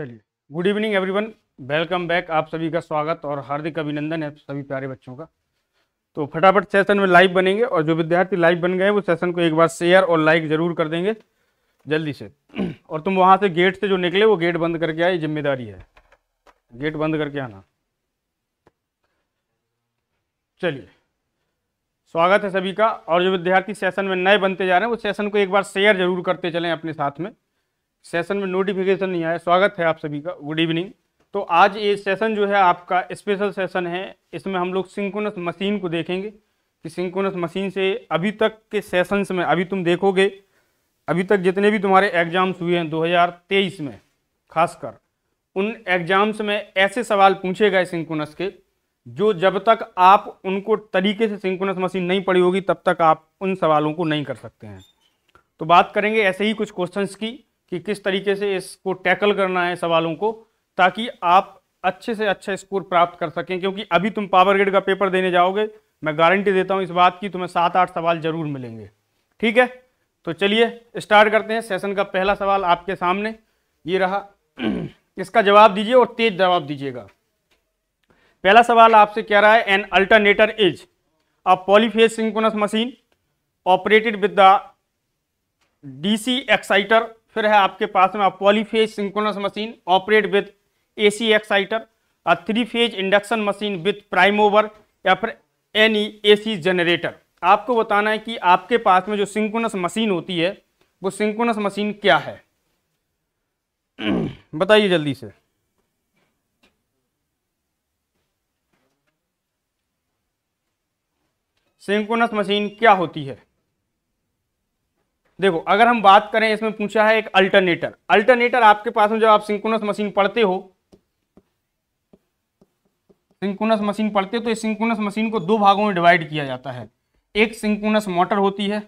चलिए good evening everyone welcome back आप सभी का स्वागत और हार्दिक अभिनंदन है सभी प्यारे बच्चों का तो फटाफट सेशन में लाइव बनेंगे और जो विद्यार्थी लाइव बन गए वो सेशन को एक बार शेयर और लाइक जरूर कर देंगे जल्दी से और तुम वहाँ से गेट से जो निकले वो गेट बंद करके आए जिम्मेदारी है गेट बंद करके आना चलिए स्वागत है सभी का और जो विद्यार्थी सेशन में नए बनते जा रहे हैं वो सेशन को एक बार शेयर जरूर करते चलें अपने साथ में सेशन में नोटिफिकेशन नहीं आया स्वागत है आप सभी का गुड इवनिंग तो आज ये सेशन जो है आपका स्पेशल सेशन है इसमें हम लोग सिंकोनस मशीन को देखेंगे कि सिंकोनस मशीन से अभी तक के सेशंस में अभी तुम देखोगे अभी तक जितने भी तुम्हारे एग्जाम्स हुए हैं 2023 में खासकर उन एग्जाम्स में ऐसे सवाल पूछे गए सिंकोनस के जो जब तक आप उनको तरीके से सिंकोनस मशीन नहीं पड़ी होगी तब तक आप उन सवालों को नहीं कर सकते हैं तो बात करेंगे ऐसे ही कुछ क्वेश्चंस की कि किस तरीके से इसको टैकल करना है सवालों को ताकि आप अच्छे से अच्छा स्कोर प्राप्त कर सकें क्योंकि अभी तुम पावर ग्रेड का पेपर देने जाओगे मैं गारंटी देता हूं इस बात की तुम्हें सात आठ सवाल जरूर मिलेंगे ठीक है तो चलिए स्टार्ट करते हैं सेशन का पहला सवाल आपके सामने ये रहा इसका जवाब दीजिए और तेज जवाब दीजिएगा पहला सवाल आपसे कह रहा है an alternator is a polyphase synchronous machine operated with the DC exciter फिर है आपके पास में polyphase synchronous machine operate with A C exciter और three phase induction machine with prime mover या फिर एन ई ए सी जनरेटर आपको बताना है कि आपके पास में जो सिंकोनस मशीन होती है वो सिंकोनस मशीन क्या है बताइए जल्दी से सिंकोनस मशीन क्या होती है देखो अगर हम बात करें इसमें पूछा है एक अल्टरनेटर अल्टरनेटर आपके पास में जब आप सिंकुनस मशीन पढ़ते हो सिंकुनस मशीन पढ़ते हो तो इस सिंकुनस मशीन को दो भागों में डिवाइड किया जाता है एक सिंकुनस मोटर होती है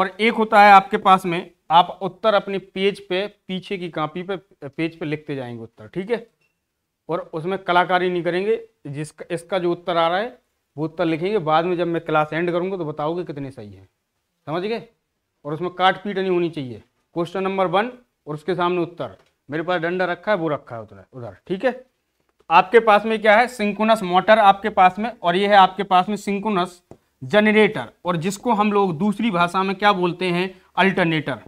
और एक होता है आपके पास में आप उत्तर अपने पेज पे पीछे की कॉपी पे पेज पे लिखते जाएंगे उत्तर ठीक है और उसमें कलाकारी नहीं करेंगे जिसका इसका जो उत्तर आ रहा है वो उत्तर लिखेंगे बाद में जब मैं क्लास एंड करूँगा तो बताओगे कितने सही है समझ गए और उसमें काट पीट नहीं होनी चाहिए क्वेश्चन नंबर वन और उसके सामने उत्तर मेरे पास डंडा रखा है वो रखा है उधर उधर ठीक है आपके पास में क्या है सिंकुनस मोटर आपके पास में और ये है आपके पास में सिंकुनस जनरेटर और जिसको हम लोग दूसरी भाषा में क्या बोलते हैं अल्टरनेटर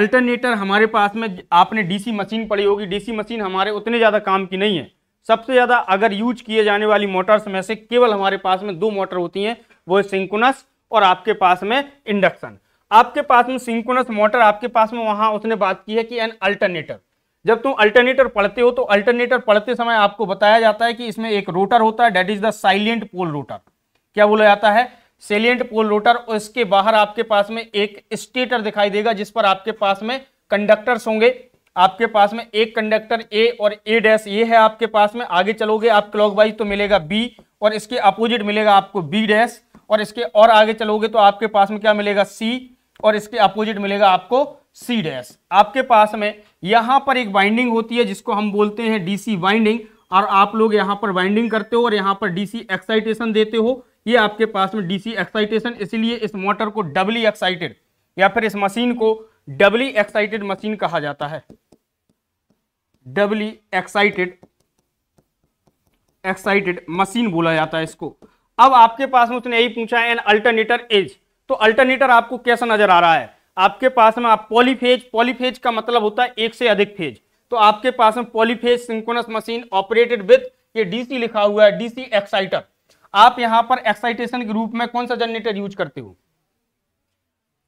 अल्टरनेटर हमारे पास में आपने डीसी मशीन पड़ी होगी डीसी मशीन हमारे उतने ज़्यादा काम की नहीं है सबसे ज़्यादा अगर यूज किए जाने वाली मोटर्स में से केवल हमारे पास में दो मोटर होती हैं वो सिंकुनस और आपके पास में इंडक्शन आपके पास में सिंकुनस मोटर आपके पास में वहां उसने बात की है कि एन अल्टरनेटर जब तुम अल्टरनेटर पढ़ते हो तो अल्टरनेटर पढ़ते समय आपको बताया जाता है कि इसमें एक रोटर होता है that is the salient pole rotor क्या बोला जाता है सेलियंट पोल रोटर और इसके बाहर आपके पास में एक स्टेटर दिखाई देगा जिस पर आपके पास में कंडक्टर्स होंगे आपके पास में एक कंडक्टर ए और ए डैश ये है आपके पास में आगे चलोगे आप क्लॉक तो मिलेगा बी और इसके अपोजिट मिलेगा आपको बी डैश और इसके और आगे चलोगे तो आपके पास में क्या मिलेगा सी और इसके अपोजिट मिलेगा आपको सी डैश आपके पास में यहाँ पर एक बाइंडिंग होती है जिसको हम बोलते हैं डीसी बाइंडिंग और आप लोग यहाँ पर बाइंडिंग करते हो और यहाँ पर डीसी एक्साइटेशन देते हो ये आपके पास में डीसी एक्साइटेशन इसीलिए इस मोटर को डबली एक्साइटेड या फिर इस मशीन को डबली एक्साइटेड मशीन कहा जाता है डबली एक्साइटेड एक्साइटेड मशीन बोला जाता है इसको अब आपके पास में उसने यही पूछा है एन अल्टरनेटर एज तो अल्टरनेटर आपको कैसा नजर आ रहा है आपके पास में आप पॉलीफेज पॉलीफेज का मतलब होता है एक से अधिक फेज तो आपके पास में polyphase synchronous machine operated with ये डीसी लिखा हुआ है डीसी एक्साइटर आप यहां पर एक्साइटेशन के रूप में कौन सा जनरेटर यूज करते हो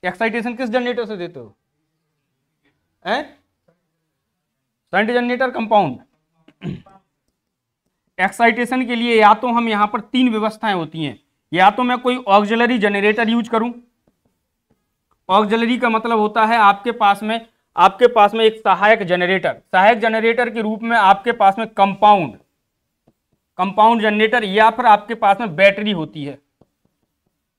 एक्साइटेशन किस जनरेटर से देते हो शंट जनरेटर कंपाउंड एक्साइटेशन के लिए या तो हम यहां पर तीन व्यवस्थाएं होती हैं या तो मैं कोई ऑक्जलरी जनरेटर यूज करूं ऑक्जलरी का मतलब होता है आपके पास में आपके पास में एक सहायक जनरेटर सहायक जनरेटर के रूप में आपके पास में कंपाउंड कंपाउंड जनरेटर या फिर आपके पास में बैटरी होती है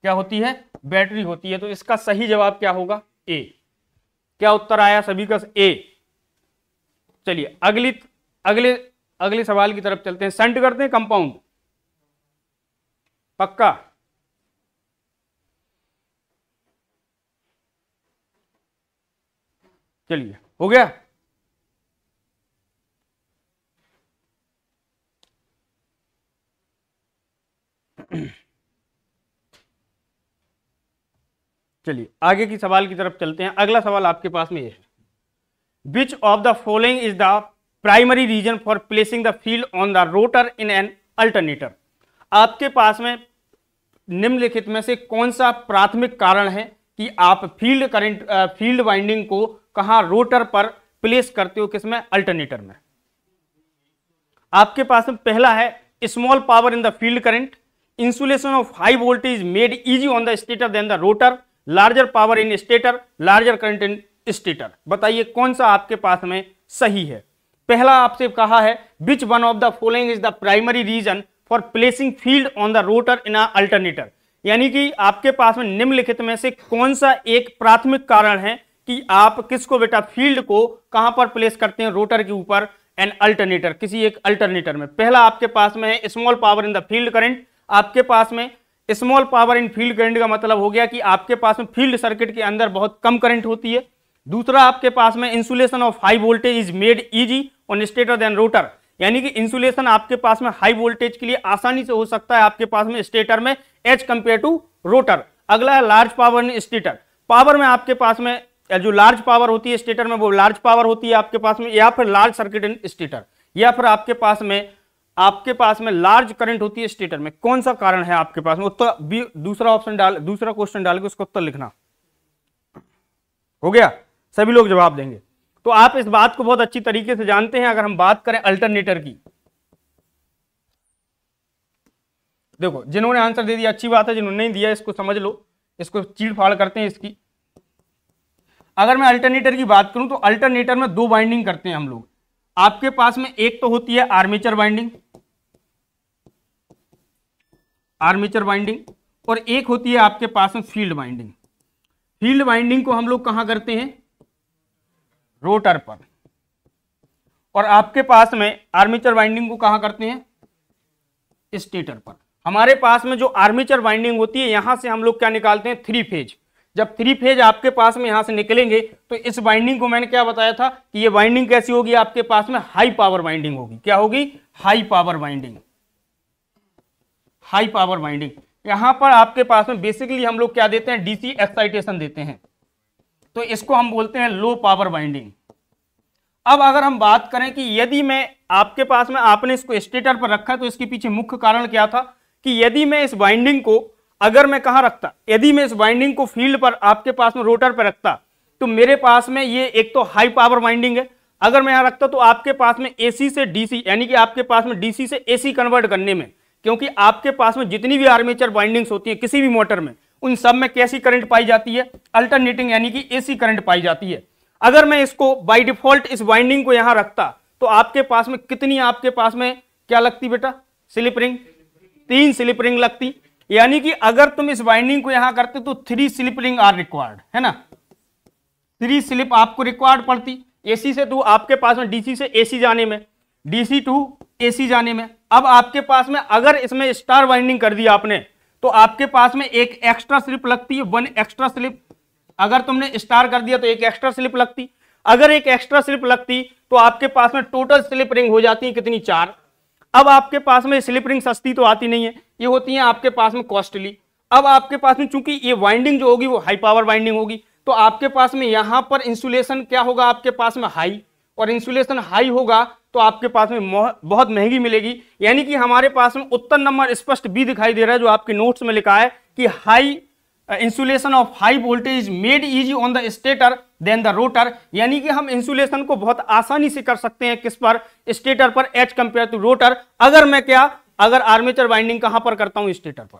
क्या होती है बैटरी होती है तो इसका सही जवाब क्या होगा ए क्या उत्तर आया सभी का ए चलिए अगली अगले अगले सवाल की तरफ चलते हैं संट करते हैं कंपाउंड पक्का चलिए हो गया चलिए आगे की सवाल की तरफ चलते हैं अगला सवाल आपके पास में यह है which of the following is the primary reason for placing the field on the rotor in an alternator आपके पास में निम्नलिखित में से कौन सा प्राथमिक कारण है कि आप फील्ड करंट फील्ड वाइंडिंग को कहा रोटर पर प्लेस करते हो किसमें अल्टरनेटर में आपके पास में पहला है small power in the field current insulation of high voltage made easy on the stator then the rotor larger power in stator larger current in stator बताइए कौन सा आपके पास में सही है पहला आपसे कहा है which one of the following is the primary reason for placing field on the rotor in alternator यानी कि आपके पास में निम्नलिखित में से कौन सा एक प्राथमिक कारण है कि आप किसको बेटा फील्ड को कहां पर प्लेस करते हैं रोटर के ऊपर एंड अल्टरनेटर किसी एक अल्टरनेटर में पहला आपके पास में है small power in the field current आपके पास में small power in field current का मतलब हो गया कि आपके पास में फील्ड सर्किट के अंदर बहुत कम करंट होती है दूसरा आपके पास में insulation of high voltage is made easy on stator then rotor यानी कि इंसुलेशन आपके पास में हाई वोल्टेज के लिए आसानी से हो सकता है आपके पास में स्टेटर में एज कंपेयर टू रोटर अगला है large power in stator power में आपके पास में जो लार्ज पावर होती है स्टेटर में वो लार्ज पावर होती है आपके पास में या फिर लार्ज सर्किट इन स्टेटर या फिर आपके पास में आपके पास में लार्ज करंट होती है स्टेटर में कौन सा कारण है आपके पास में उत्तर दूसरा ऑप्शन डाल दूसरा क्वेश्चन डाल के उसका उत्तर लिखना हो गया सभी लोग जवाब देंगे तो आप इस बात को बहुत अच्छी तरीके से जानते हैं अगर हम बात करें अल्टरनेटर की देखो जिन्होंने आंसर दे दिया अच्छी बात है जिन्होंने नहीं दिया इसको समझ लो इसको चीड़ फाड़ करते हैं इसकी अगर मैं अल्टरनेटर की बात करूं तो अल्टरनेटर में दो बाइंडिंग करते हैं हम लोग आपके पास में एक तो होती है आर्मेचर बाइंडिंग आर्मेचर बाइंडिंग और एक होती है आपके पास में फील्ड बाइंडिंग फील्ड बाइंडिंग को हम लोग कहां करते हैं रोटर पर और आपके पास में आर्मीचर वाइंडिंग को कहा करते हैं स्टेटर पर हमारे पास में जो आर्मीचर वाइंडिंग होती है यहां से हम लोग क्या निकालते हैं थ्री फेज जब थ्री फेज आपके पास में यहां से निकलेंगे तो इस वाइंडिंग को मैंने क्या बताया था कि ये वाइंडिंग कैसी होगी आपके पास में हाई पावर वाइंडिंग होगी क्या होगी high power winding high power winding यहां पर आपके पास में बेसिकली हम लोग क्या देते हैं डीसी एक्साइटेशन देते हैं तो इसको हम बोलते हैं लो पावर वाइंडिंग अब अगर हम बात करें कि यदि मैं आपके पास में आपने इसको स्टेटर पर रखा तो इसके पीछे मुख्य कारण क्या था कि यदि मैं इस वाइंडिंग को अगर मैं कहां रखता यदि मैं इस वाइंडिंग को फील्ड पर आपके पास में रोटर पर रखता तो मेरे पास में ये एक तो हाई पावर वाइंडिंग है अगर मैं यहां रखता तो आपके पास में एसी से डीसी यानी कि आपके पास में डीसी से एसी कन्वर्ट करने में क्योंकि आपके पास में जितनी भी आर्मेचर वाइंडिंग्स होती है किसी भी मोटर में उन सब में कैसी करंट पाई जाती है अल्टरनेटिंग यानी कि एसी करंट पाई जाती है अगर मैं इसको बाई डिफॉल्ट इस वाइंडिंग को यहां रखता तो आपके पास में कितनी आपके पास में क्या लगती बेटा स्लिप रिंग तीन स्लिप रिंग लगती यानी कि अगर तुम इस वाइंडिंग को यहां करते तो three slip ring are required है ना थ्री स्लिप आपको रिक्वायर्ड पड़ती एसी से टू तो आपके पास में डीसी से एसी जाने में डीसी टू एसी जाने में अब आपके पास में अगर इसमें स्टार वाइंडिंग कर दिया आपने तो आपके पास में एक एक्स्ट्रा स्लिप लगती है वन एक्स्ट्रा स्लिप अगर तुमने स्टार कर दिया तो एक एक्स्ट्रा स्लिप लगती अगर एक एक्स्ट्रा स्लिप लगती तो आपके पास में टोटल स्लिप रिंग हो जाती है कितनी चार अब आपके पास में स्लिप रिंग सस्ती तो आती नहीं है ये होती है आपके पास में कॉस्टली अब आपके पास में चूंकि ये वाइंडिंग जो होगी वो हाई पावर वाइंडिंग होगी तो आपके पास में यहां पर इंसुलेशन क्या होगा आपके पास में हाई और इंसुलेशन हाई होगा तो आपके पास में बहुत महंगी मिलेगी यानी कि हमारे पास में उत्तर नंबर स्पष्ट बी दिखाई दे रहा है जो आपके नोट्स में लिखा है कि high insulation of high voltage made easy on the stator then the rotor यानी कि हम इंसुलेशन को बहुत आसानी से कर सकते हैं किस पर स्टेटर पर एच कंपेयर टू रोटर अगर मैं क्या अगर आर्मेचर बाइंडिंग कहां पर करता हूं स्टेटर पर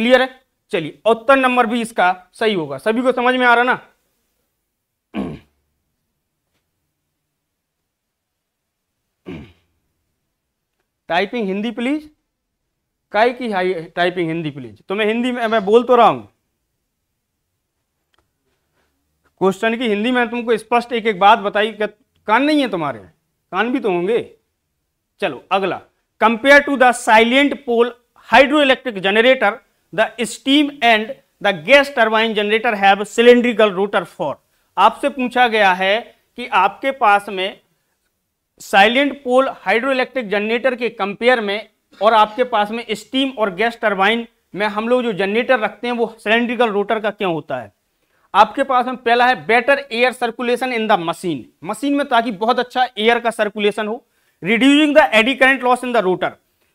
क्लियर है चलिए उत्तर नंबर भी इसका सही होगा सभी को समझ में आ रहा ना टाइपिंग हिंदी प्लीज काय की हाई टाइपिंग हिंदी प्लीज तो मैं हिंदी में मैं बोल तो रहा हूं क्वेश्चन की हिंदी में तुमको स्पष्ट एक एक बात बताई कान नहीं है तुम्हारे कान भी तो होंगे चलो अगला compare to the salient pole hydro electric generator the steam and the gas turbine generator have cylindrical rotor for आपसे पूछा गया है कि आपके पास में salient pole hydro electric generator के कंपेयर में और आपके पास में स्टीम और गैस टरबाइन में हम लोग जो जनरेटर रखते हैं वो सिलेंड्रिकल रोटर का क्यों होता है आपके पास में पहला है better air circulation in the machine machine में ताकि बहुत अच्छा एयर का सर्कुलेशन हो reducing the eddy current loss in the rotor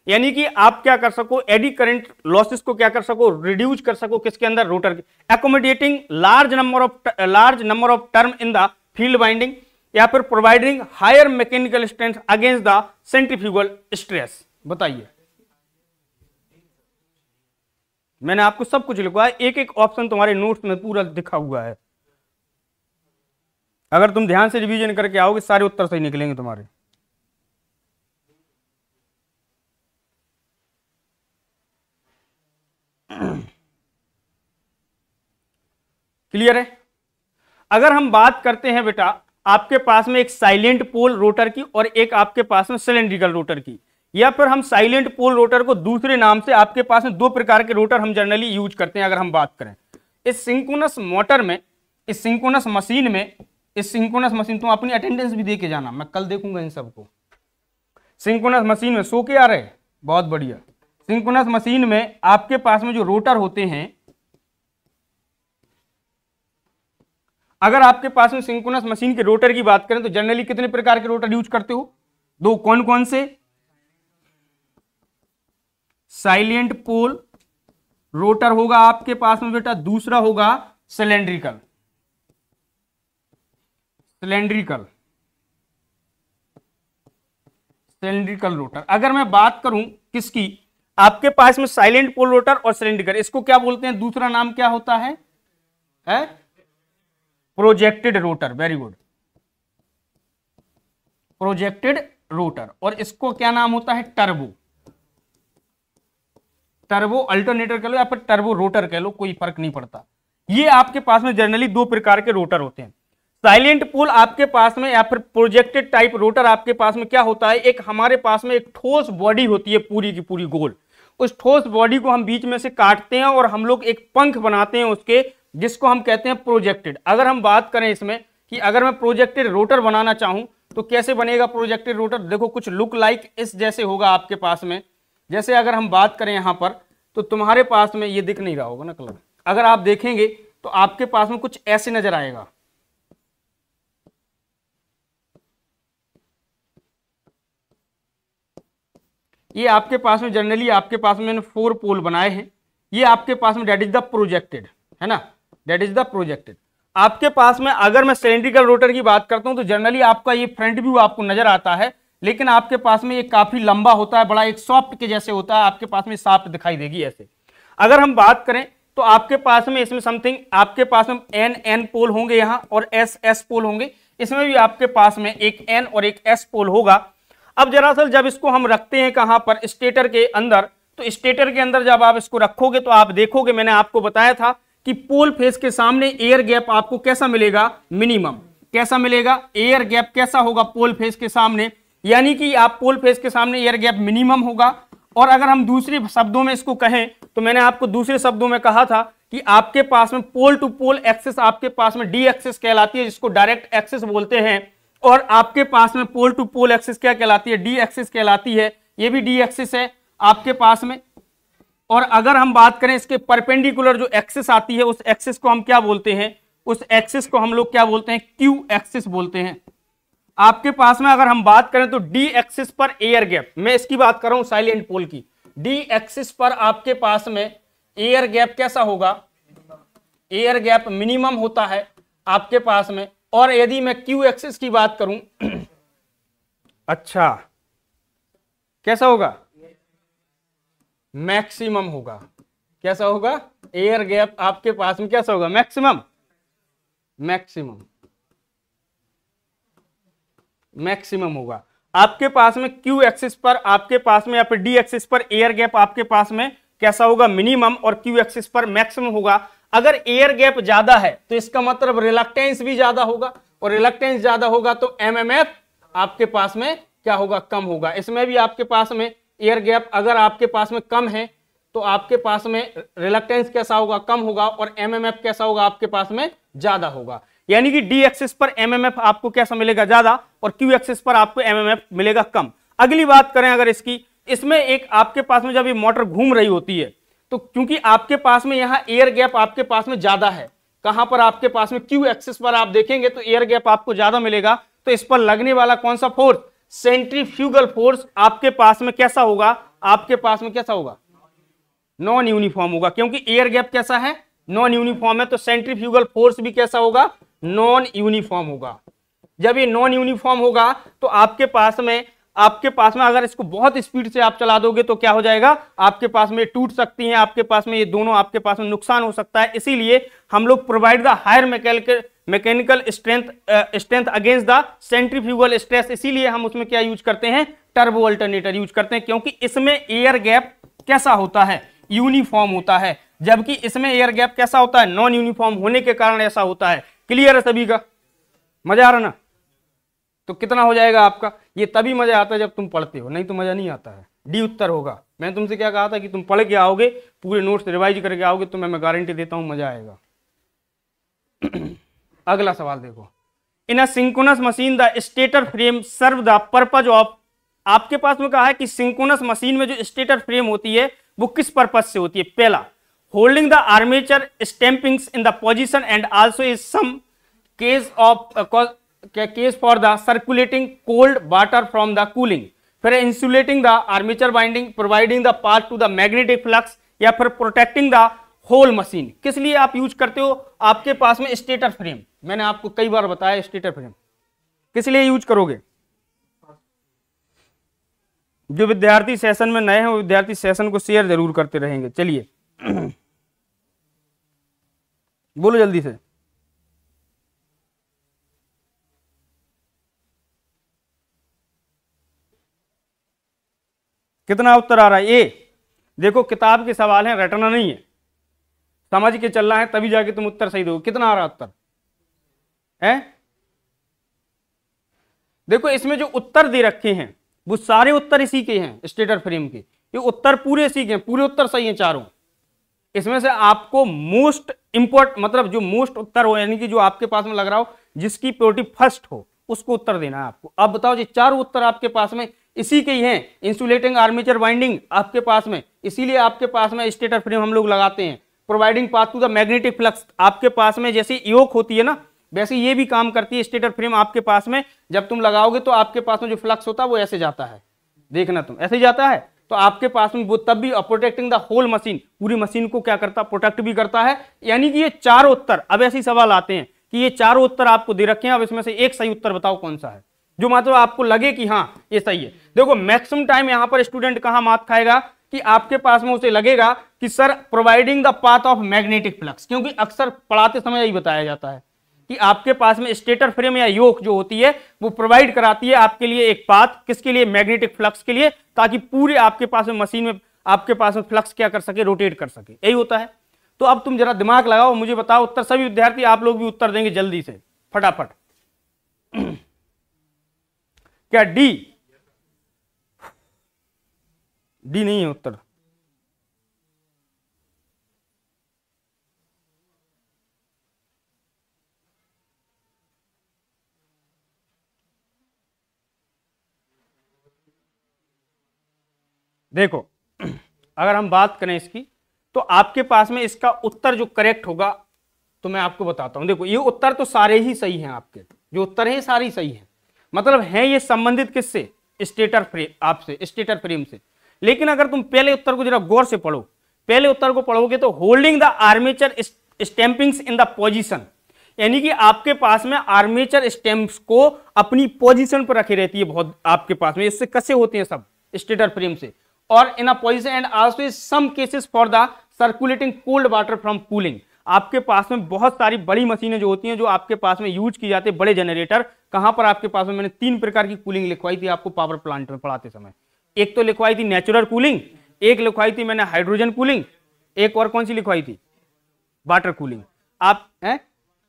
यानी कि आप क्या कर सको एडी करेंट लॉसेस को क्या कर सको रिड्यूस कर सको किसके अंदर रोटर के accommodating large number of large number of term in the field binding या फिर providing higher mechanical strength against the centrifugal stress बताइए मैंने आपको सब कुछ लिखवा एक एक ऑप्शन तुम्हारे नोट्स में पूरा दिखा हुआ है अगर तुम ध्यान से रिवीजन करके आओगे सारे उत्तर सही निकलेंगे तुम्हारे क्लियर है अगर हम बात करते हैं बेटा आपके पास में एक साइलेंट पोल रोटर की और एक आपके पास में सिलेंड्रिकल रोटर की या फिर हम साइलेंट पोल रोटर को दूसरे नाम से आपके पास में दो प्रकार के रोटर हम जनरली यूज करते हैं अगर हम बात करें इस सिंकोनस मोटर में इस सिंकोनस मशीन में इस सिंकोनस मशीन तुम तो अपनी अटेंडेंस भी दे के जाना मैं कल देखूंगा इन सबको सिंकोनस मशीन में सो के आ रहे बहुत बढ़िया सिंकोनस मशीन में आपके पास में जो रोटर होते हैं अगर आपके पास में सिंकोनस मशीन के रोटर की बात करें तो जनरली कितने प्रकार के रोटर यूज करते हो दो कौन कौन से साइलेंट पोल रोटर होगा आपके पास में बेटा दूसरा होगा सिलेंड्रिकल सिलेंड्रिकल सिलेंड्रिकल रोटर अगर मैं बात करूं किसकी आपके पास में साइलेंट पोल रोटर और सिलेंड्रिकल इसको क्या बोलते हैं दूसरा नाम क्या होता है, है? Projected rotor very good projected rotor और इसको क्या नाम होता है टर्बो टर्बो अल्टरनेटर कह लो या फिर टर्बो रोटर कह लो कोई फर्क नहीं पड़ता ये आपके पास में जनरली दो प्रकार के रोटर होते हैं साइलेंट पोल आपके पास में या फिर प्रोजेक्टेड टाइप रोटर आपके पास में क्या होता है एक हमारे पास में एक ठोस बॉडी होती है पूरी की पूरी गोल उस ठोस बॉडी को हम बीच में से काटते हैं और हम लोग एक पंख बनाते हैं उसके जिसको हम कहते हैं प्रोजेक्टेड अगर हम बात करें इसमें कि अगर मैं प्रोजेक्टेड रोटर बनाना चाहूं तो कैसे बनेगा प्रोजेक्टेड रोटर देखो कुछ लुक लाइक इस जैसे होगा आपके पास में जैसे अगर हम बात करें यहां पर तो तुम्हारे पास में ये दिख नहीं रहा होगा ना कलर अगर आप देखेंगे तो आपके पास में कुछ ऐसे नजर आएगा ये आपके पास में जनरली आपके पास में फोर पोल बनाए हैं ये आपके पास में डेट इज द प्रोजेक्टेड है ना दैट इज द प्रोजेक्टेड आपके पास में अगर मैं सिलेंड्रिकल रोटर की बात करता हूं तो जनरली आपका ये फ्रंट व्यू आपको नजर आता है लेकिन आपके पास में ये काफी लंबा होता है बड़ा एक सॉफ्ट के जैसे होता है आपके पास में साफ्ट दिखाई देगी ऐसे अगर हम बात करें तो आपके पास में इसमें समथिंग आपके पास में एन एन पोल होंगे यहाँ और एस एस पोल होंगे इसमें भी आपके पास में एक एन और एक एस पोल होगा अब जरासल जब इसको हम रखते हैं कहाँ पर स्टेटर के अंदर तो स्टेटर के अंदर जब आप इसको रखोगे तो आप देखोगे मैंने आपको बताया था कि पोल फेस के सामने एयर गैप आपको कैसा मिलेगा मिनिमम कैसा मिलेगा एयर गैप कैसा होगा पोल फेस के सामने यानी कि आप पोल फेस के सामने एयर गैप मिनिमम होगा और अगर हम दूसरे शब्दों में इसको कहें तो मैंने आपको दूसरे शब्दों में कहा था कि आपके पास में पोल टू पोल एक्सेस आपके पास में डी एक्सेस कहलाती है जिसको डायरेक्ट एक्सेस बोलते हैं और आपके पास में पोल टू पोल एक्सेस क्या कहलाती है डी एक्सेस कहलाती है ये भी डी एक्सेस है आपके पास में और अगर हम बात करें इसके परपेंडिकुलर जो एक्सिस आती है उस एक्सिस को हम क्या बोलते हैं उस एक्सिस को हम लोग क्या बोलते हैं क्यू एक्सिस बोलते हैं आपके पास में अगर हम बात करें तो डी एक्सिस पर एयर गैप मैं इसकी बात कर रहा हूं साइलेंट पोल की डी एक्सिस पर आपके पास में एयर गैप कैसा होगा एयर गैप मिनिमम होता है आपके पास में और यदि मैं क्यू एक्सिस की बात करूं अच्छा कैसा होगा मैक्सिमम होगा कैसा होगा एयर गैप आपके पास में कैसा होगा मैक्सिमम मैक्सिमम मैक्सिमम होगा आपके पास में क्यू एक्सिस पर आपके पास में या फिर डी एक्सिस पर एयर गैप आपके पास में कैसा होगा मिनिमम और क्यू एक्सिस पर मैक्सिमम होगा अगर एयर गैप ज्यादा है तो इसका मतलब रिलक्टेंस भी ज्यादा होगा और रिलक्टेंस ज्यादा होगा तो एमएमएफ आपके पास में क्या होगा कम होगा इसमें भी आपके पास में एयर गैप अगर आपके पास में कम है तो आपके पास में रिलक्टेंस कैसा होगा कम होगा और एमएमएफ कैसा होगा आपके पास में ज्यादा होगा यानी कि डी एक्सिस पर एमएमएफ आपको कैसा मिलेगा ज्यादा और क्यू एक्सिस पर आपको एमएमएफ मिलेगा कम अगली बात करें अगर इसकी इसमें एक आपके पास में जब ये मोटर घूम रही होती है तो क्योंकि आपके पास में यहाँ एयर गैप आपके पास में ज्यादा है कहां पर आपके पास में क्यू एक्सिस पर आप देखेंगे तो एयर गैप आपको ज्यादा मिलेगा तो इस पर लगने वाला कौन सा फोर्स सेंट्रीफ्यूगल फोर्स आपके पास में कैसा होगा आपके पास में कैसा होगा नॉन यूनिफॉर्म होगा क्योंकि एयर गैप कैसा है नॉन यूनिफॉर्म है तो सेंट्रीफ्यूगल फोर्स भी कैसा होगा नॉन यूनिफॉर्म होगा जब ये नॉन यूनिफॉर्म होगा तो आपके पास में आपके पास में अगर इसको बहुत स्पीड से आप चला दोगे तो क्या हो जाएगा आपके पास में टूट सकती हैं आपके पास में ये दोनों आपके पास में नुकसान हो सकता है इसीलिए हम लोग provide the higher mechanical mechanical strength strength against the centrifugal stress इसीलिए हम उसमें क्या यूज करते हैं टर्बो अल्टरनेटर यूज करते हैं क्योंकि इसमें एयर गैप कैसा होता है यूनिफॉर्म होता है जबकि इसमें एयर गैप कैसा होता है नॉन यूनिफॉर्म होने के कारण ऐसा होता है क्लियर है सभी का मजा आ रहा ना तो कितना हो जाएगा आपका ये तभी मजा आता है जब तुम पढ़ते हो नहीं तो मजा नहीं आता है डी उत्तर होगा मैंने तुमसे क्या कहा था कि तुम पढ़ के आओगे पूरे नोट्स रिवाइज करके आओगे तो मैं मैं गारंटी देता हूं मजा आएगा अगला सवाल देखो in a synchronous machine the stator frame serve the purpose of आपके पास में कहा है कि सिंकोनस मशीन में जो स्टेटर फ्रेम होती है वो किस पर्पज से होती है पहला holding the armature stampings in the position and also is some case of case for the circulating cold water from the cooling फिर insulating the armature binding providing the part to the magnetic flux या फिर protecting the whole machine किस लिए आप use करते हो आपके पास में स्टेटर फ्रेम मैंने आपको कई बार बताया स्टेटर फ्रेम किस लिए यूज करोगे जो विद्यार्थी सेशन में नए हैं विद्यार्थी सेशन को शेयर जरूर करते रहेंगे चलिए बोलो जल्दी से कितना उत्तर आ रहा है ए देखो किताब के सवाल हैं रटना नहीं है समझ के चलना है तभी जाके तुम उत्तर सही दोगे कितना आ रहा उत्तर है देखो इसमें जो उत्तर दे रखे हैं वो सारे उत्तर इसी के हैं स्टेटर फ्रेम के ये उत्तर पूरे इसी के हैं पूरे उत्तर सही हैं चारों इसमें से आपको मोस्ट इंपोर्ट मतलब जो मोस्ट उत्तर हो यानी कि जो आपके पास में लग रहा हो जिसकी प्योरिटी फर्स्ट हो उसको उत्तर देना है आपको अब बताओ जी चार उत्तर आपके पास में इसी के ही हैं इंसुलेटिंग आर्मेचर वाइंडिंग आपके पास में इसीलिए आपके पास में स्टेटर फ्रेम हम लोग लगाते हैं providing path to the magnetic flux आपके पास में जैसे योक होती है ना वैसे ये भी काम करती है स्टेटर फ्रेम आपके पास में जब तुम लगाओगे तो आपके पास में जो फ्लक्स होता है वो ऐसे जाता है देखना तुम ऐसे जाता है तो आपके पास में वो तब भी प्रोटेक्टिंग द होल मशीन पूरी मशीन को क्या करता प्रोटेक्ट भी करता है यानी कि ये चार उत्तर अब ऐसे सवाल आते हैं कि ये चारों उत्तर आपको दे रखे हैं अब इसमें से एक सही उत्तर बताओ कौन सा है जो मतलब आपको लगे कि हाँ ये सही है देखो मैक्सिमम टाइम यहाँ पर स्टूडेंट कहाँ मात खाएगा कि आपके पास में उसे लगेगा कि sir providing the path of magnetic flux क्योंकि अक्सर पढ़ाते समय यही बताया जाता है कि आपके पास में स्टेटर फ्रेम या योक जो होती है वो प्रोवाइड कराती है आपके लिए एक पाथ किसके लिए मैग्नेटिक फ्लक्स के लिए ताकि पूरे आपके पास में मशीन में आपके पास में फ्लक्स क्या कर सके रोटेट कर सके यही होता है तो अब तुम जरा दिमाग लगाओ मुझे बताओ उत्तर सभी विद्यार्थी आप लोग भी उत्तर देंगे जल्दी से फटाफट क्या डी डी नहीं है उत्तर देखो अगर हम बात करें इसकी तो आपके पास में इसका उत्तर जो करेक्ट होगा तो मैं आपको बताता हूं देखो ये उत्तर तो सारे ही सही हैं आपके जो उत्तर है सारे ही सही हैं मतलब है ये संबंधित किससे स्टेटर फ्रेम आपसे स्टेटर फ्रेम से लेकिन अगर तुम पहले उत्तर को जरा गौर से पढ़ो पहले उत्तर को पढ़ोगे तो holding the armature stampings in the position यानी कि आपके पास में आर्मेचर स्टैंप्स को अपनी पोजीशन पर रखी रहती है बहुत आपके पास में इससे कसे होते हैं सब स्टेटर फ्रेम से और in a position and also some cases for the circulating cold water from cooling आपके पास में बहुत सारी बड़ी मशीनें जो होती हैं जो आपके पास में यूज की जाती है बड़े जनरेटर कहाँ पर आपके पास में मैंने तीन प्रकार की कूलिंग लिखवाई थी आपको पावर प्लांट में पढ़ाते समय एक तो लिखवाई थी नेचुरल कूलिंग एक लिखवाई थी मैंने हाइड्रोजन कूलिंग एक और कौन सी लिखवाई थी वाटर कूलिंग आप हैं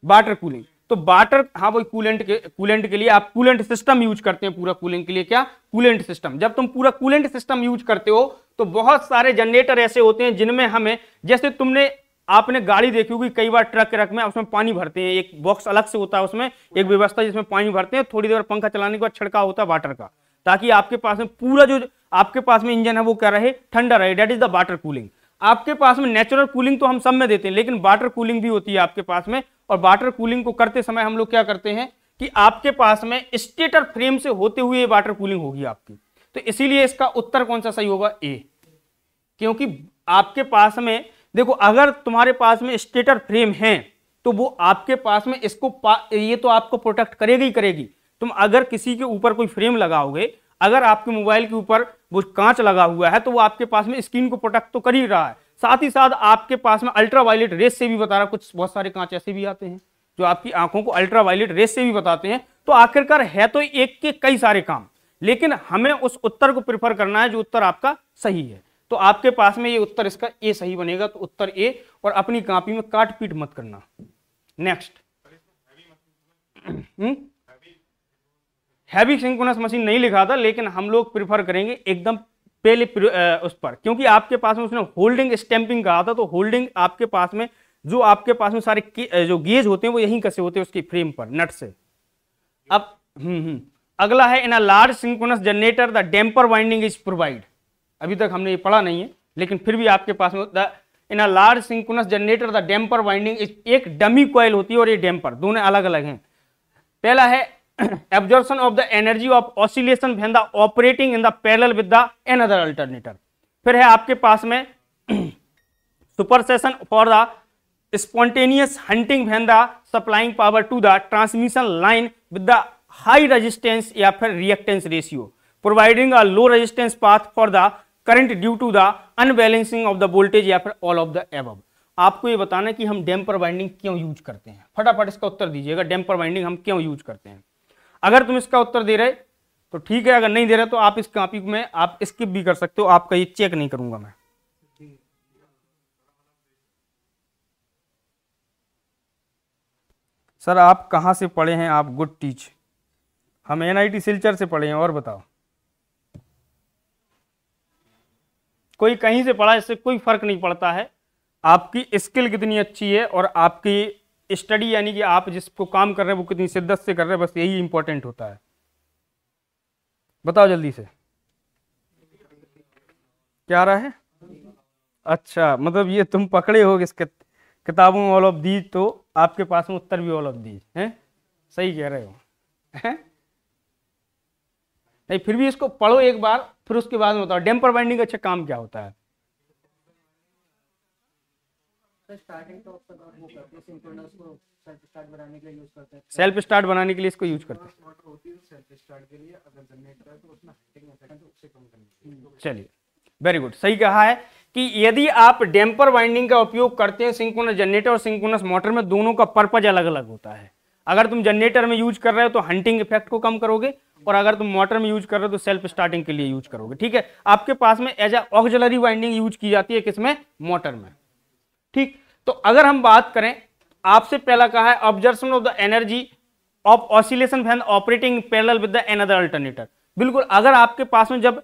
वाटर कूलिंग तो वाटर हाँ वही कूलेंट के कूलेंट के लिए आप कूलेंट सिस्टम यूज करते हैं पूरा कूलिंग के लिए क्या कूलेंट सिस्टम जब तुम पूरा कूलेंट सिस्टम यूज करते हो तो बहुत सारे जनरेटर ऐसे होते हैं जिनमें हमें जैसे तुमने आपने गाड़ी देखी होगी कई बार ट्रक के रख में उसमें पानी भरते हैं एक बॉक्स अलग से होता है उसमें एक व्यवस्था जिसमें पानी भरते हैं थोड़ी देर पंखा चलाने के बाद छिड़का होता है वाटर का ताकि आपके पास में पूरा जो आपके पास में इंजन है वो क्या रहे ठंडा रहे that is the water cooling आपके पास में नेचुरल कूलिंग तो हम सब में देते हैं लेकिन वाटर कूलिंग भी होती है आपके पास में और वाटर कूलिंग को करते समय हम लोग क्या करते हैं कि आपके पास में स्टेटर फ्रेम से होते हुए वाटर कूलिंग होगी आपकी तो इसीलिए इसका उत्तर कौन सा सही होगा ए क्योंकि आपके पास में देखो अगर तुम्हारे पास में स्टेटर फ्रेम है तो वो आपके पास में इसको पा, ये तो आपको प्रोटेक्ट करेगी ही करेगी तुम अगर किसी के ऊपर कोई फ्रेम लगाओगे अगर आपके मोबाइल के ऊपर वो कांच लगा हुआ है तो वो आपके पास में स्क्रीन को प्रोटेक्ट तो कर ही रहा है साथ ही साथ आपके पास में अल्ट्रा वायलेट रेस से भी बता रहा कुछ बहुत सारे कांच ऐसे भी आते हैं जो आपकी आंखों को अल्ट्रा वायलेट रेस से भी बताते हैं तो आखिरकार है तो एक के कई सारे काम लेकिन हमें उस उत्तर को प्रिफर करना है जो उत्तर आपका सही है तो आपके पास में ये उत्तर इसका ए सही बनेगा तो उत्तर ए और अपनी कापी में काट पीट मत करना नेक्स्ट हैवी सिंकोनस मशीन नहीं लिखा था लेकिन हम लोग प्रिफर करेंगे एकदम पहले उस पर क्योंकि आपके पास में उसने होल्डिंग स्टैंपिंग कहा था तो होल्डिंग आपके पास में जो आपके पास में सारे जो गेज होते हैं वो यहीं कसे होते हैं उसकी फ्रेम पर नट से अब हम्म, हम्म। अगला है in a large synchronous generator the damper winding is provide अभी तक हमने ये पढ़ा नहीं है लेकिन फिर भी आपके पास में the in a large synchronous generator the damper winding एक डमी कॉयल होती है और ये डैम्पर दोनों अलग अलग हैं पहला है absorption of the energy of oscillation when the operating in the parallel with the another alternator फिर है आपके पास में suppression for the spontaneous hunting when the supplying power to the transmission line with the high resistance या फिर reactance ratio providing a low resistance path for the current due to the unbalancing of the voltage या फिर all of the above आपको ये बताना है कि हम डैम्पर वाइंडिंग क्यों यूज करते हैं फटाफट इसका उत्तर दीजिएगा डैम्पर वाइंडिंग हम क्यों यूज करते हैं अगर तुम इसका उत्तर दे रहे तो ठीक है अगर नहीं दे रहे तो आप इस कॉपी में आप स्किप भी कर सकते हो आपका ये चेक नहीं करूंगा मैं सर आप कहाँ से पढ़े हैं आप गुड टीच हम एन आई टी सिलचर से पढ़े हैं और बताओ कोई कहीं से पढ़ा इससे कोई फ़र्क नहीं पड़ता है आपकी स्किल कितनी अच्छी है और आपकी स्टडी यानी कि आप जिसको काम कर रहे हैं वो कितनी शिद्दत से कर रहे हैं बस यही इम्पोर्टेंट होता है बताओ जल्दी से क्या आ रहा है अच्छा मतलब ये तुम पकड़े हो इस किताबों में ऑल ऑफ दीज तो आपके पास में उत्तर भी ऑल ऑफ दीज हैं सही कह रहे हो हैं नहीं फिर भी इसको पढ़ो एक बार फिर उसके बाद बताओ डेम्पर बाइंडिंग का अच्छा काम क्या होता है सेल्फ तो स्टार्ट बनाने के लिए इसको यूज करते हैं तो तो हम्म, चलिए वेरी गुड सही कहा है कि यदि आप डेम्पर वाइंडिंग का उपयोग करते हैं सिंकोनस जनरेटर और सिंकोनस मोटर में दोनों का पर्पज अलग अलग होता है अगर तुम जनरेटर में यूज कर रहे हो तो हंटिंग इफेक्ट को कम करोगे और अगर तुम मोटर में यूज कर रहे हो तो सेल्फ स्टार्टिंग के लिए यूज करोगे ठीक है आपके पास में as a auxiliary winding use की जाती है किसमें मोटर में ठीक तो अगर हम बात करें आपसे पहला कहा है observation of the energy of oscillation when operating parallel with the another alternator बिल्कुल अगर आपके पास में जब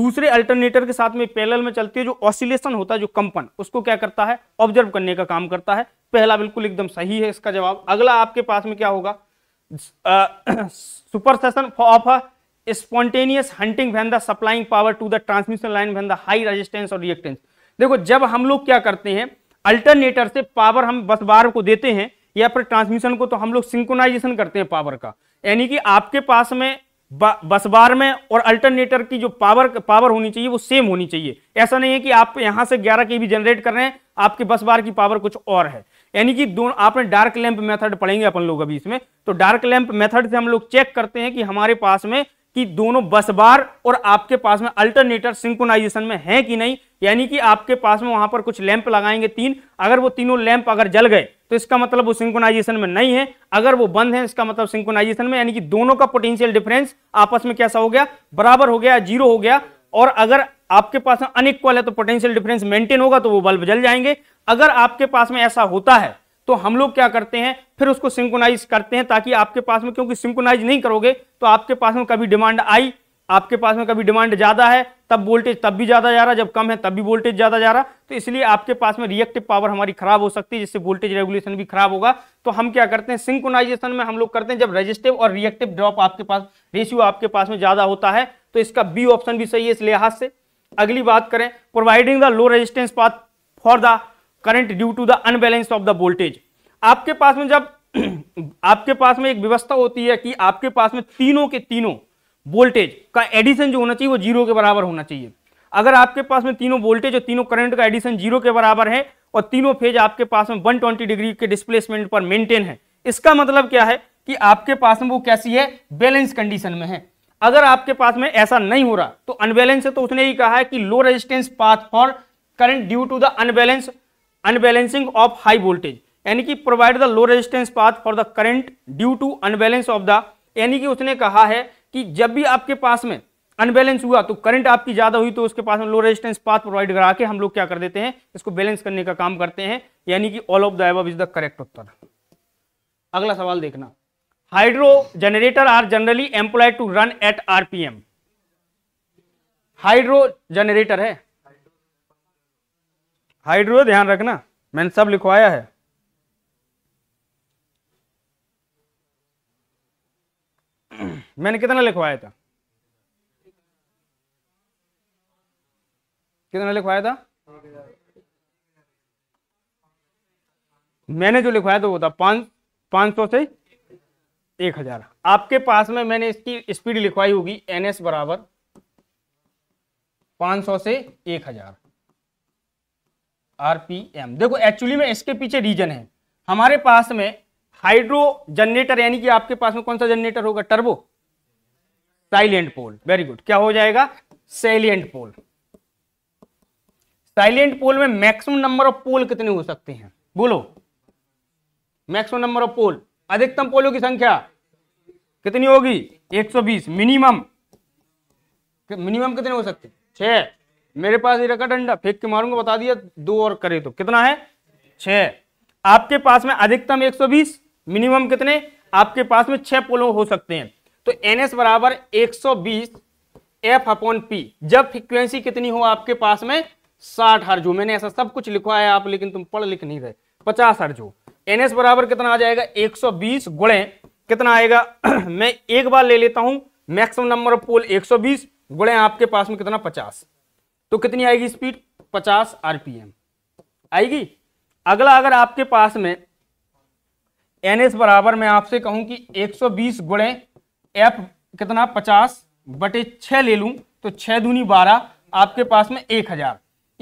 दूसरे अल्टरनेटर के साथ में पैरेलल में चलती है जो ऑसिलेशन होता है जो कंपन उसको क्या करता है ऑब्जर्व करने का काम करता है पहला बिल्कुल एकदम सही है इसका जवाब अगला आपके पास में क्या होगा session of a spontaneous hunting when the supplying power to the transmission line when the high resistance और रिएक्टेंस देखो जब हम लोग क्या करते हैं अल्टरनेटर से पावर हम बस बार को देते हैं या फिर ट्रांसमिशन को तो हम लोग सिंकोनाइजेशन करते हैं पावर का यानी कि आपके पास में बस बार में और अल्टरनेटर की जो पावर पावर होनी चाहिए वो सेम होनी चाहिए ऐसा नहीं है कि आप यहां से 11 के भी जनरेट कर रहे हैं आपके बस बार की पावर कुछ और है यानी कि दोनों आपने डार्क लैंप मेथड पढ़ेंगे अपन लोग अभी इसमें तो डार्क लैंप मेथड से हम लोग चेक करते हैं कि हमारे पास में कि दोनों बस बार और आपके पास में अल्टरनेटर सिंकोनाइजेशन में है कि नहीं यानी कि आपके पास में वहां पर कुछ लैंप लगाएंगे तीन अगर वो तीनों लैंप अगर जल गए तो इसका मतलब वो सिंकोनाइजेशन में नहीं है अगर वो बंद है इसका मतलब सिंकोनाइजेशन में यानी कि दोनों का पोटेंशियल डिफरेंस आपस में कैसा हो गया बराबर हो गया जीरो हो गया और अगर आपके पास अनइक्वल है तो पोटेंशियल डिफरेंस मेंटेन होगा तो वो बल्ब जल जाएंगे अगर आपके पास में ऐसा होता है तो हम लोग क्या करते हैं फिर उसको सिंकोनाइज करते हैं ताकि आपके पास में क्योंकि सिंकोनाइज नहीं करोगे तो आपके पास में कभी डिमांड आई आपके पास में कभी डिमांड ज़्यादा है तब वोल्टेज तब भी ज़्यादा जा रहा जब कम है तब भी वोल्टेज ज़्यादा जा रहा तो इसलिए आपके पास में रिएक्टिव पावर हमारी खराब हो सकती है जिससे वोल्टेज रेगुलेशन भी खराब होगा तो हम क्या करते हैं सिंकोनाइजेशन में हम लोग करते हैं जब रजिस्टिव और रिएक्टिव ड्रॉप आपके पास रेशियो आपके पास में ज़्यादा होता है तो इसका बी ऑप्शन भी सही है इस लिहाज से अगली बात करें providing the low resistance path for the current due to the unbalance of the voltage आपके पास में जब आपके पास में एक व्यवस्था होती है कि आपके पास में तीनों के तीनों वोल्टेज का एडिशन जो होना चाहिए वो जीरो के बराबर होना चाहिए अगर आपके पास में तीनों वोल्टेज और तीनों करंट का एडिशन जीरो के बराबर है और तीनों फेज आपके पास में 120 डिग्री के डिस्प्लेसमेंट पर मेंटेन है इसका मतलब क्या है कि आपके पास में वो कैसी है बैलेंस कंडीशन में है अगर आपके पास में ऐसा नहीं हो रहा तो अनबैलेंस है तो उसने ही कहा है कि low resistance path for current due to the unbalance unbalancing of high voltage यानी कि provide the low resistance path for the current due to unbalance of the यानी कि उसने कहा है कि जब भी आपके पास में अनबैलेंस हुआ तो करंट आपकी ज़्यादा हुई तो उसके पास में लो रेजिस्टेंस पाथ प्रोवाइड करा के हम लोग क्या कर देते हैं इसको बैलेंस करने का काम करते हैं यानी कि all of the above is the correct उत्तर अगला सवाल देखना hydro generator are generally employed to run at RPM hydro generator है हाइड्रो ध्यान रखना मैंने सब लिखवाया है मैंने कितना लिखवाया था कितना लिखवाया था मैंने जो लिखवाया था वो था पांच पांच सौ से एक हजार आपके पास में मैंने इसकी स्पीड लिखवाई होगी एनएस बराबर पांच सौ से एक हजार आरपीएम देखो एक्चुअली में इसके पीछे रीजन है हमारे पास में हाइड्रो जनरेटर यानी कि आपके पास में कौन सा जनरेटर होगा turbo salient pole very good क्या हो जाएगा साइलेंट पोल साइलेंट पोल में मैक्सिमम नंबर ऑफ पोल कितने हो सकते हैं बोलो मैक्सिमम नंबर ऑफ पोल अधिकतम पोलों की संख्या कितनी होगी 120 मिनिमम मिनिमम कितने हो सकते छह मेरे पास ये रखा डंडा फेंक के मारूंगा बता दिया दो और करे तो कितना है छ आपके पास में अधिकतम 120 मिनिमम कितने आपके पास में छह पोलो हो सकते हैं तो एन एस बराबर एक सौ बीस एफ अपॉन पी जब फ्रिक्वेंसी कितनी हो आपके पास में साठ हर्ज हो मैंने ऐसा सब कुछ लिखवाया है आप लेकिन तुम पढ़ लिख नहीं रहे पचास हर्ज हो एन एस बराबर कितना आ जाएगा एक सौ बीस गुणे कितना आएगा मैं एक बार ले लेता हूं मैक्सिमम नंबर ऑफ पोल एक सौ बीस गुणे आपके पास में कितना पचास तो कितनी आएगी स्पीड 50 आरपीएम आएगी अगला अगर आपके पास में एन एस बराबर मैं आपसे कहूं कि 120 बीस गुणे एफ कितना 50 बटे छ ले लूं तो छह दूनी 12 आपके पास में 1000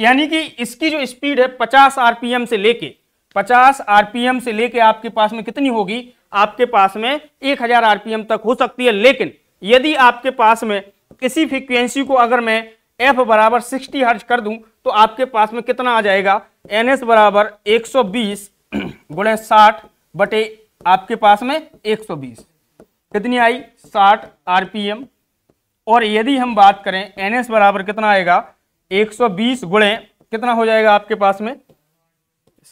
यानी कि इसकी जो स्पीड है 50 आरपीएम से लेके 50 आरपीएम से लेके आपके पास में कितनी होगी आपके पास में 1000 आरपीएम तक हो सकती है लेकिन यदि आपके पास में किसी फ्रिक्वेंसी को अगर मैं एफ बराबर सिक्सटी हर्ज कर दूं तो आपके पास में कितना आ जाएगा एन एस बराबर एक सौ बीस गुणे साठ बटे आपके पास में एक सौ बीस कितनी आई साठ आरपीएम और यदि हम बात करें एन एस बराबर कितना आएगा एक सौ बीस गुणे कितना हो जाएगा आपके पास में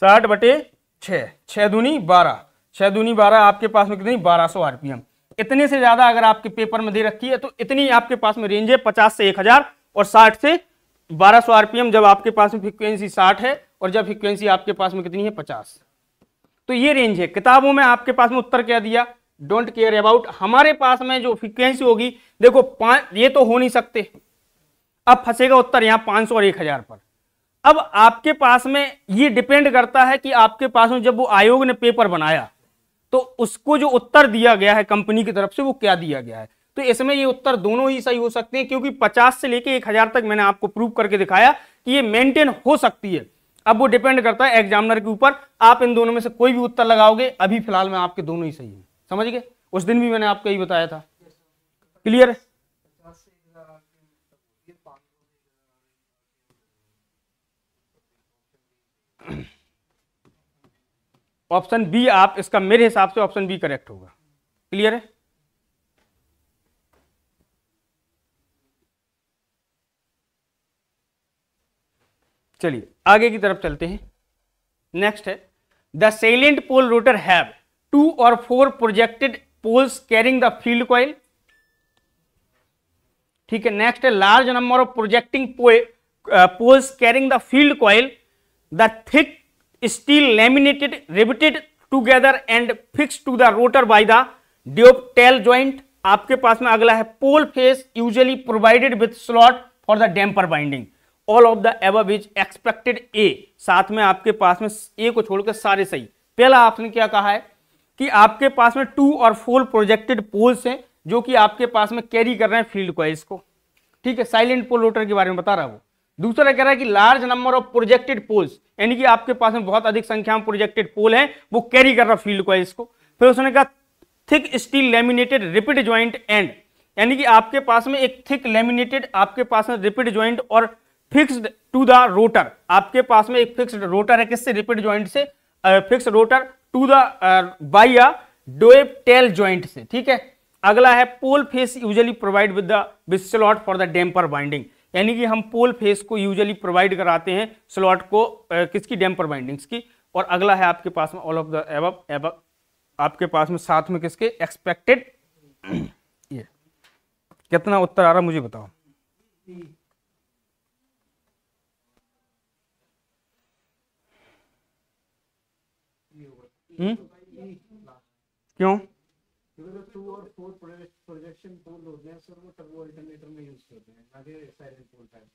साठ बटे छः छः दूनी बारह छः दूनी बारह आपके पास में कितनी बारह सौ आरपीएम इतने से ज़्यादा अगर आपके पेपर में दे रखी है तो इतनी आपके पास में रेंज है पचास से एक हज़ार और 60 से 1200 आरपीएम जब आपके पास में फ्रिक्वेंसी 60 है और जब फ्रिक्वेंसी आपके पास में कितनी है 50 तो ये रेंज है किताबों में आपके पास में उत्तर क्या दिया डोंट केयर अबाउट हमारे पास में जो फ्रिक्वेंसी होगी देखो ये तो हो नहीं सकते अब फंसेगा उत्तर यहाँ पाँच और एक हजार पर अब आपके पास में ये डिपेंड करता है कि आपके पास में जब वो आयोग ने पेपर बनाया तो उसको जो उत्तर दिया गया है कंपनी की तरफ से वो क्या दिया गया है तो इसमें ये उत्तर दोनों ही सही हो सकते हैं क्योंकि 50 से लेके 1000 तक मैंने आपको प्रूव करके दिखाया कि ये मेंटेन हो सकती है अब वो डिपेंड करता है एग्जामिनर के ऊपर आप इन दोनों में से कोई भी उत्तर लगाओगे अभी फिलहाल में आपके दोनों ही सही है समझ गए उस दिन भी मैंने आपको यही बताया था क्लियर है ऑप्शन बी आप इसका मेरे हिसाब से ऑप्शन बी करेक्ट होगा क्लियर है चलिए आगे की तरफ चलते हैं नेक्स्ट है the salient pole rotor have two और four projected poles carrying the field coil ठीक है नेक्स्ट है large number of projecting poles carrying the field coil the thick steel laminated riveted together and fix to the rotor by the dovetail joint आपके पास में अगला है pole face usually provided with slot for the damper binding all of the above is expected A साथ में आपके पास में ए को छोड़कर सारे सही पहला आपने क्या कहा है कि आपके पास में टू और फोर प्रोजेक्टेड पोल्स हैं जो कि आपके पास में कैरी कर रहे हैं फील्ड कॉइल्स इसको ठीक है साइलेंट पोल रोटर के बारे में बता रहा हूँ दूसरा कह रहा है कि large number of projected poles यानी कि आपके पास में बहुत अधिक संख्या में प्रोजेक्टेड पोल हैं वो कैरी कर रहा फील्ड कॉइल्स इसको फिर उसने कहा thick steel laminated riveted joint and यानी कि आपके पास में एक थिक लेमिनेटेड आपके पास में रिपिड ज्वाइंट और फिक्स्ड टू द रोटर आपके पास में एक फिक्स्ड रोटर है किससे रिपीट ज्वाइंट से fix rotor to the by a dovetail joint से ठीक है अगला है pole face usually provide with the with slot for the damper binding यानी कि हम पोल फेस को यूजली प्रोवाइड कराते हैं स्लॉट को आ, किसकी डैम्पर बाइंडिंग्स की और अगला है आपके पास में ऑल ऑफ द एब एब आपके पास में साथ में किसके एक्सपेक्टेड ये कितना उत्तर आ रहा मुझे बताओ हम्म? क्यों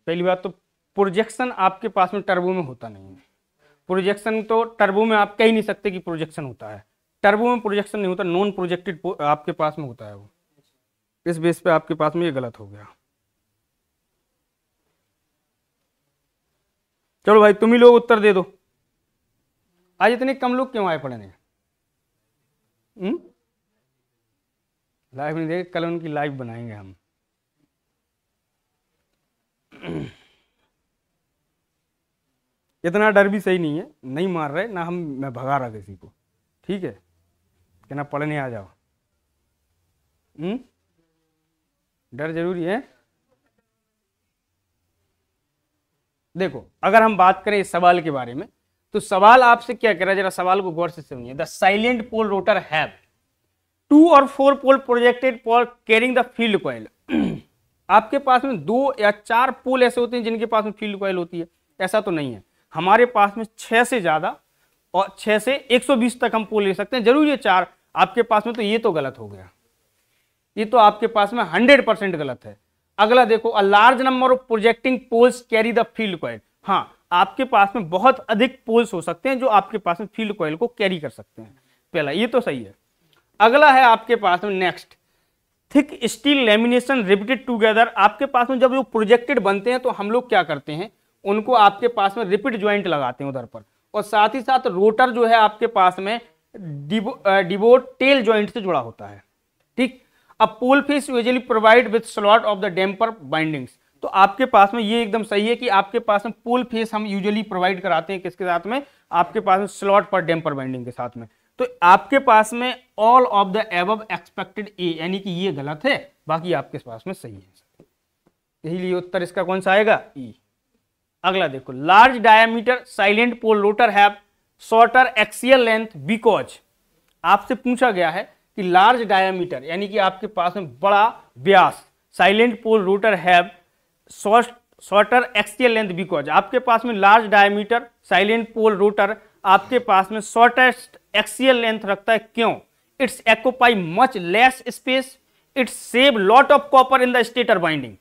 पहली बात तो प्रोजेक्शन आपके पास में टर्बो में होता नहीं है प्रोजेक्शन तो टर्बो में आप कह ही नहीं सकते कि प्रोजेक्शन होता है टर्बो में प्रोजेक्शन नहीं होता नॉन प्रोजेक्टेड आपके पास में होता है वो इस बेस पे आपके पास में ये गलत हो गया चलो भाई तुम ही लोग उत्तर दे दो आज इतने कम लोग क्यों आए पढ़ने लाइव हम्म? नहीं देखे कल उनकी लाइव बनाएंगे हम इतना डर भी सही नहीं है नहीं मार रहे ना हम मैं भगा रहा किसी को ठीक है ना पढ़ने आ जाओ हम्म डर जरूरी है देखो अगर हम बात करें इस सवाल के बारे में तो सवाल आपसे क्या कह रहा है जरा सवाल को गौर से सुनिए the salient pole rotor have two और four pole projected for carrying the field coil आपके पास में दो या चार पोल ऐसे होते हैं जिनके पास में फील्ड कॉयल होती है ऐसा तो नहीं है हमारे पास में छह से ज़्यादा और छह से 120 तक हम पोल ले सकते हैं जरूर ये चार आपके पास में तो ये तो गलत हो गया ये तो आपके पास में 100 परसेंट गलत है अगला देखो a large number of projecting poles carry the field coil हाँ आपके पास में बहुत अधिक पोल्स हो सकते हैं जो आपके पास में फील्ड कॉयल को कैरी कर सकते हैं पहला ये तो सही है अगला है आपके पास में next thick steel lamination riveted together आपके पास में जब वो प्रोजेक्टेड बनते हैं तो हम लोग क्या करते हैं उनको आपके पास में रिपीट ज्वाइंट लगाते हैं उधर पर और साथ ही साथ रोटर जो है आपके पास में डिबो डिबोट टेल ज्वाइंट से जुड़ा होता है ठीक अब pole face usually provide with slot of the damper bindings तो आपके पास में ये एकदम सही है कि आपके पास में पुल फेस हम यूजुअली प्रोवाइड कराते हैं किसके साथ में आपके पास में स्लॉट पर डेम्पर बाइंडिंग के साथ में तो आपके पास में all of the above expected A यानी कि ये गलत है बाकी आपके पास में सही है लिए उत्तर इसका कौन सा आएगा ई e। अगला देखो large diameter salient pole rotor have shorter axial length because आपसे पूछा गया है कि लार्ज डायमीटर यानी कि आपके पास में बड़ा व्यास salient pole rotor have short shorter axial length because आपके पास में large diameter salient pole rotor आपके पास में शॉर्टेस्ट एक्सियल लेंथ रखता है क्यों it's occupy much less space it's save lot of copper in the stator winding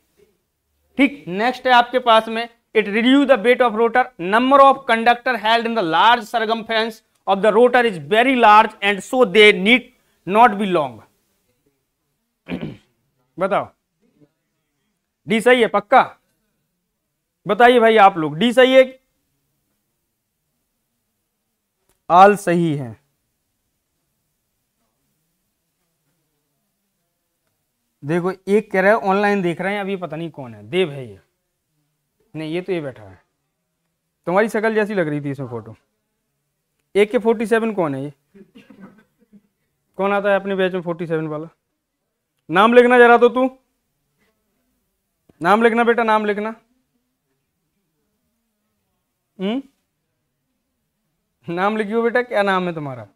ठीक नेक्स्ट है आपके पास में it reduce the weight of rotor number of conductor held in the large circumference of the rotor is very large and so they need not be long बताओ D सही है पक्का बताइए भाई आप लोग डी सही है आल सही है देखो एक कह रहा है ऑनलाइन देख रहे हैं अभी पता नहीं कौन है देव है ये नहीं ये तो ये बैठा है तुम्हारी शक्ल जैसी लग रही थी इसमें फोटो ए के फोर्टी सेवन कौन है ये कौन आता है अपने बैच में फोर्टी सेवन वाला नाम लिखना जरा तो तू नाम लिखना बेटा नाम लिखना हम्म नाम लिखियो बेटा क्या नाम है तुम्हारा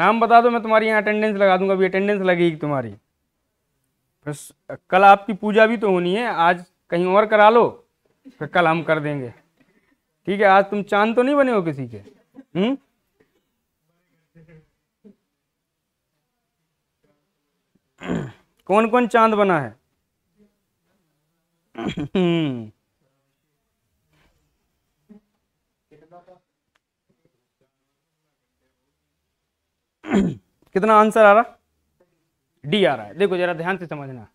नाम बता दो मैं तुम्हारी यहाँ अटेंडेंस लगा दूंगा अभी अटेंडेंस लगेगी तुम्हारी बस कल आपकी पूजा भी तो होनी है आज कहीं और करा लो फिर कल हम कर देंगे ठीक है आज तुम चांद तो नहीं बने हो किसी के हम्म कौन कौन चांद बना है कितना आंसर आ रहा डी आ रहा है देखो जरा ध्यान से समझना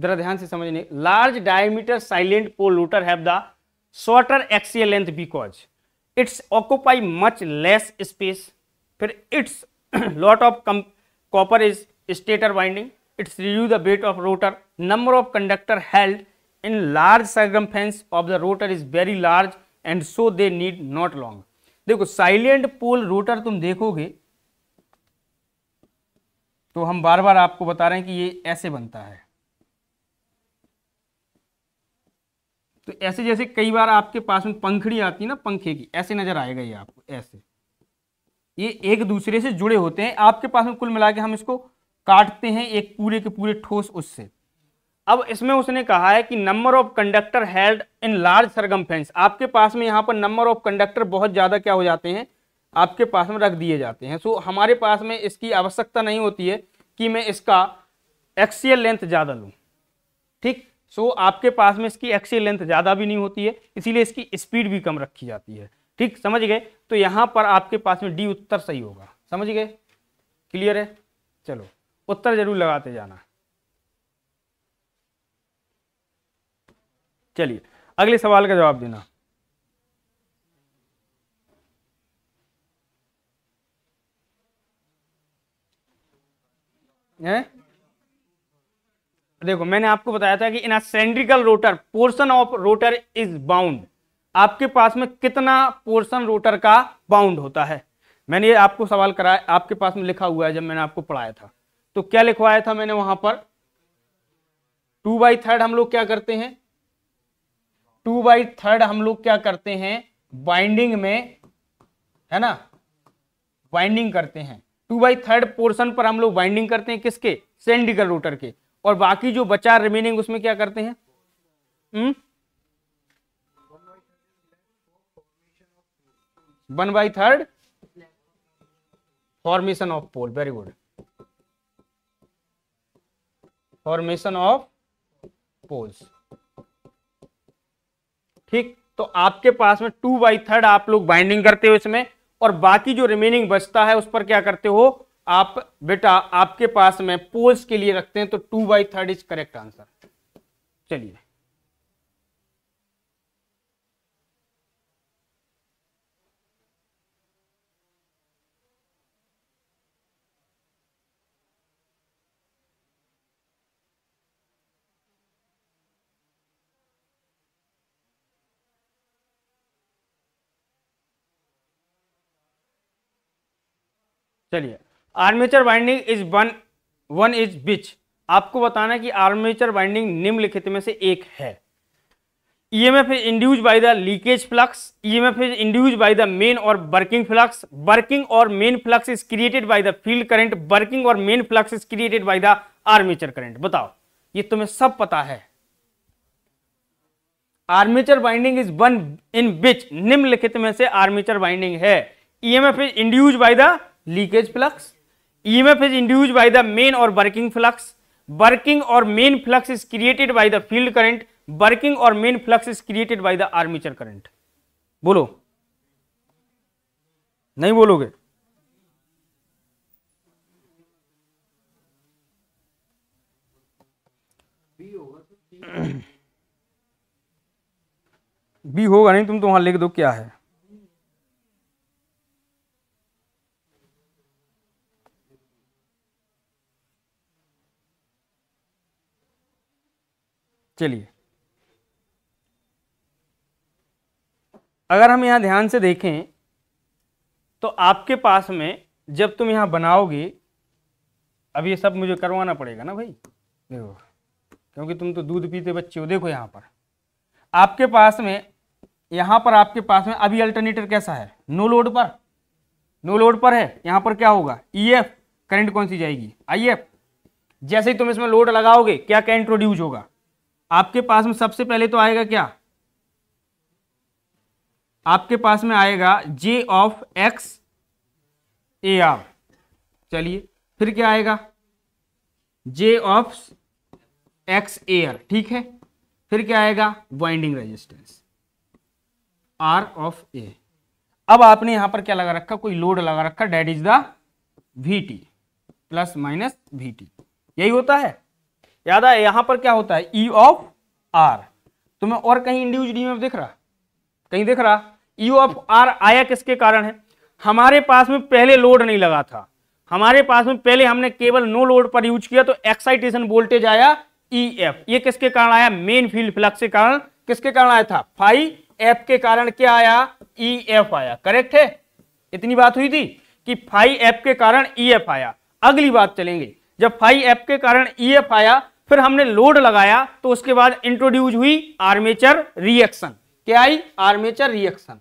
जरा ध्यान से समझने large diameter salient pole rotor have the shorter axial length because it's occupy much less space फिर इट्स लॉट ऑफ कम copper is stator winding it's रिव्यू the weight of rotor number of conductor held in large circumference of the rotor is very large and so they need not long देखो salient pole rotor तुम देखोगे तो हम बार बार आपको बता रहे हैं कि ये ऐसे बनता है तो ऐसे जैसे कई बार आपके पास में पंखड़ी आती है ना पंखे की ऐसे नजर आएगा ये आपको ऐसे ये एक दूसरे से जुड़े होते हैं आपके पास में कुल मिला के हम इसको काटते हैं एक पूरे के पूरे ठोस उससे अब इसमें उसने कहा है कि number of conductor held in large circumference आपके पास में यहाँ पर नंबर ऑफ कंडक्टर बहुत ज़्यादा क्या हो जाते हैं आपके पास में रख दिए जाते हैं सो so, हमारे पास में इसकी आवश्यकता नहीं होती है कि मैं इसका एक्सीएल लेंथ ज़्यादा लूँ ठीक सो so, आपके पास में इसकी एक्सीएल लेंथ ज़्यादा भी नहीं होती है इसीलिए इसकी स्पीड भी कम रखी जाती है ठीक समझ गए तो यहाँ पर आपके पास में डी उत्तर सही होगा समझ गए क्लियर है चलो उत्तर जरूर लगाते जाना चलिए अगले सवाल का जवाब देना है देखो मैंने आपको बताया था कि in a cylindrical rotor portion of rotor is wound आपके पास में कितना पोर्शन रोटर का बाउंड होता है मैंने ये आपको सवाल कराया आपके पास में लिखा हुआ है जब मैंने आपको पढ़ाया था तो क्या लिखवाया था मैंने वहां पर टू बाई थर्ड हम लोग क्या करते हैं टू बाई थर्ड हम लोग क्या करते हैं बाइंडिंग में है ना बाइंडिंग करते हैं टू बाई थर्ड पोर्सन पर हम लोग बाइंडिंग करते हैं किसके सेंडिकल रोटर के और बाकी जो बचा रिमेनिंग उसमें क्या करते हैं हुँ? हम्म? One by third formation of pole very good formation of poles ठीक तो आपके पास में टू बाई थर्ड आप लोग बाइंडिंग करते हो इसमें और बाकी जो रिमेनिंग बचता है उस पर क्या करते हो आप बेटा आपके पास में पोल्स के लिए रखते हैं तो two by third is correct answer चलिए चलिए armature winding is one one is which आपको बताना कि आर्मेचर वाइंडिंग निम्नलिखित में से एक है EMF is induce by the leakage flux EMF is induce by the main और वर्किंग फ्लक्स वर्किंग और main flux is created by the field current working और main flux is created by the armature current बताओ ये तुम्हें सब पता है armature winding is one in which निम्नलिखित में से आर्मेचर बाइंडिंग है EMF is induce by the leakage flux EMF is induce by the main और वर्किंग फ्लक्स वर्किंग और main flux is created by the field current working और main flux is created by the armature current बोलो नहीं बोलोगे B तो होगा नहीं तुम तो वहां लिख दो क्या है चलिए अगर हम यहाँ ध्यान से देखें तो आपके पास में जब तुम यहाँ बनाओगे अब ये सब मुझे करवाना पड़ेगा ना भाई देखो क्योंकि तुम तो दूध पीते बच्चे हो देखो यहाँ पर आपके पास में यहाँ पर आपके पास में अभी अल्टरनेटर कैसा है नो लोड पर नो लोड पर है यहाँ पर क्या होगा ई एफ करंट कौन सी जाएगी आई एफ जैसे ही तुम इसमें लोड लगाओगे क्या क्या इंट्रोड्यूस होगा आपके पास में सबसे पहले तो आएगा क्या आपके पास में आएगा J of X A R चलिए फिर क्या आएगा जे ऑफ एक्स एयर ठीक है फिर क्या आएगा winding resistance R of A अब आपने यहां पर क्या लगा रखा कोई लोड लगा रखा that is the V T plus minus V T यही होता है याद आया यहां पर क्या होता है ई ऑफ आर तुम्हें और कहीं डी में दिख रहा कहीं दिख रहा ई ऑफ आर आया किसके कारण है हमारे पास में पहले लोड नहीं लगा था हमारे पास में पहले हमने केवल नो लोड पर यूज किया तो एक्साइटेशन वोल्टेज आया ई e एफ ये किसके कारण आया मेन फील्ड फ्लक्स के कारण किसके कारण आया था फाइव एफ के कारण क्या आया ई e एफ आया करेक्ट है इतनी बात हुई थी कि फाइव एफ के कारण ई e एफ आया अगली बात चलेंगे जब फाइव एफ के कारण ई एफ आया फिर हमने लोड लगाया तो उसके बाद इंट्रोड्यूस हुई आर्मेचर रिएक्शन क्या आई आर्मेचर रिएक्शन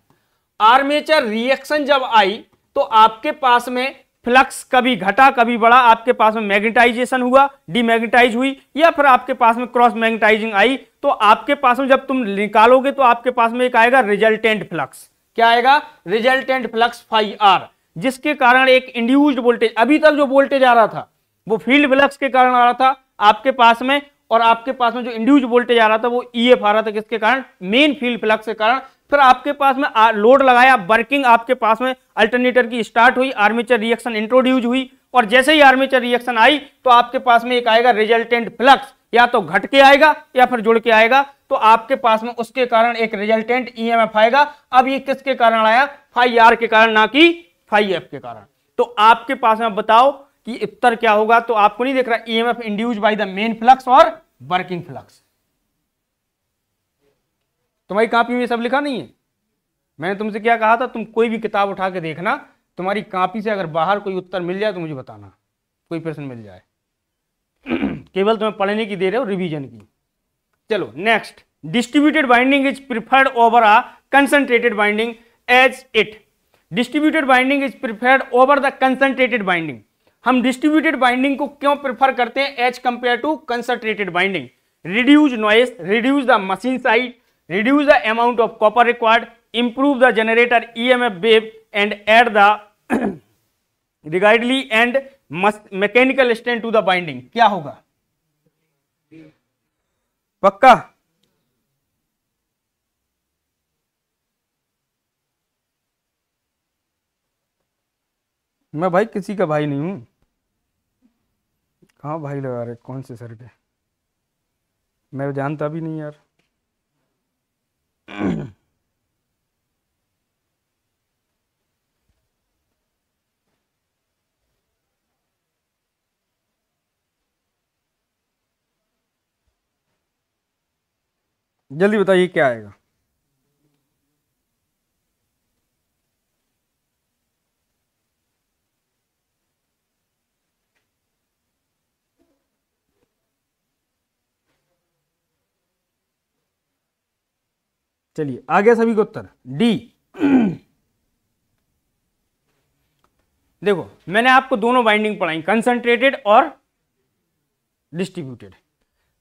आर्मेचर रिएक्शन जब आई तो आपके पास में फ्लक्स कभी घटा कभी बढ़ा आपके पास में मैग्नेटाइजेशन हुआ डीमैग्नेटाइज हुई या फिर आपके पास में क्रॉस मैग्नेटाइजिंग आई तो आपके पास में जब तुम निकालोगे तो आपके पास में एक आएगा रिजल्टेंट फ्लक्स क्या आएगा रिजल्टेंट फ्लक्स फाइव आर जिसके कारण एक इंड्यूस्ड वोल्टेज अभी तक जो वोल्टेज आ रहा था वो फील्ड फ्लक्स के कारण आ रहा था आपके पास में और आपके पास में जो इंड्यूज वोल्टेज आ रहा था वो ई e एफ आ रहा था किसके कारण मेन फील्ड फ्लक्स के कारण फिर आपके पास में लोड लगाया वर्किंग आपके पास में अल्टरनेटर की स्टार्ट हुई आर्मेचर रिएक्शन इंट्रोड्यूज हुई और जैसे ही आर्मेचर रिएक्शन आई तो आपके पास में एक आएगा रिजल्टेंट फ्लक्स या तो घट के आएगा या फिर जुड़ के आएगा तो आपके पास में उसके कारण एक रिजल्टेंट ईएमएफ e आएगा अब ये किसके कारण आया फाइव आर के कारण ना कि फाइव एफ के कारण तो आपके पास में बताओ कि उत्तर क्या होगा तो आपको नहीं देख रहा E M F induce by the main flux और वर्किंग फ्लक्स तुम्हारी कापी में सब लिखा नहीं है मैंने तुमसे क्या कहा था तुम कोई भी किताब उठा के देखना तुम्हारी कापी से अगर बाहर कोई उत्तर मिल जाए तो मुझे बताना कोई प्रश्न मिल जाए केवल तुम्हें पढ़ने की दे रहे हो रिवीजन की चलो next distributed winding is preferred over a concentrated winding as it distributed winding is preferred over the concentrated winding हम डिस्ट्रीब्यूटेड बाइंडिंग को क्यों प्रेफर करते हैं as compare to concentrated winding reduce noise reduce the machine size reduce the amount of copper required generator E M F wave and add the rigidly and mechanical stand to the winding क्या होगा पक्का मैं भाई किसी का भाई नहीं हूं हाँ भाई लगा रहे कौन से सर के मैं तो जानता भी नहीं यार जल्दी बताइए क्या आएगा चलिए आ गया सभी को उत्तर डी देखो मैंने आपको दोनों बाइंडिंग पढ़ाई कंसंट्रेटेड और डिस्ट्रीब्यूटेड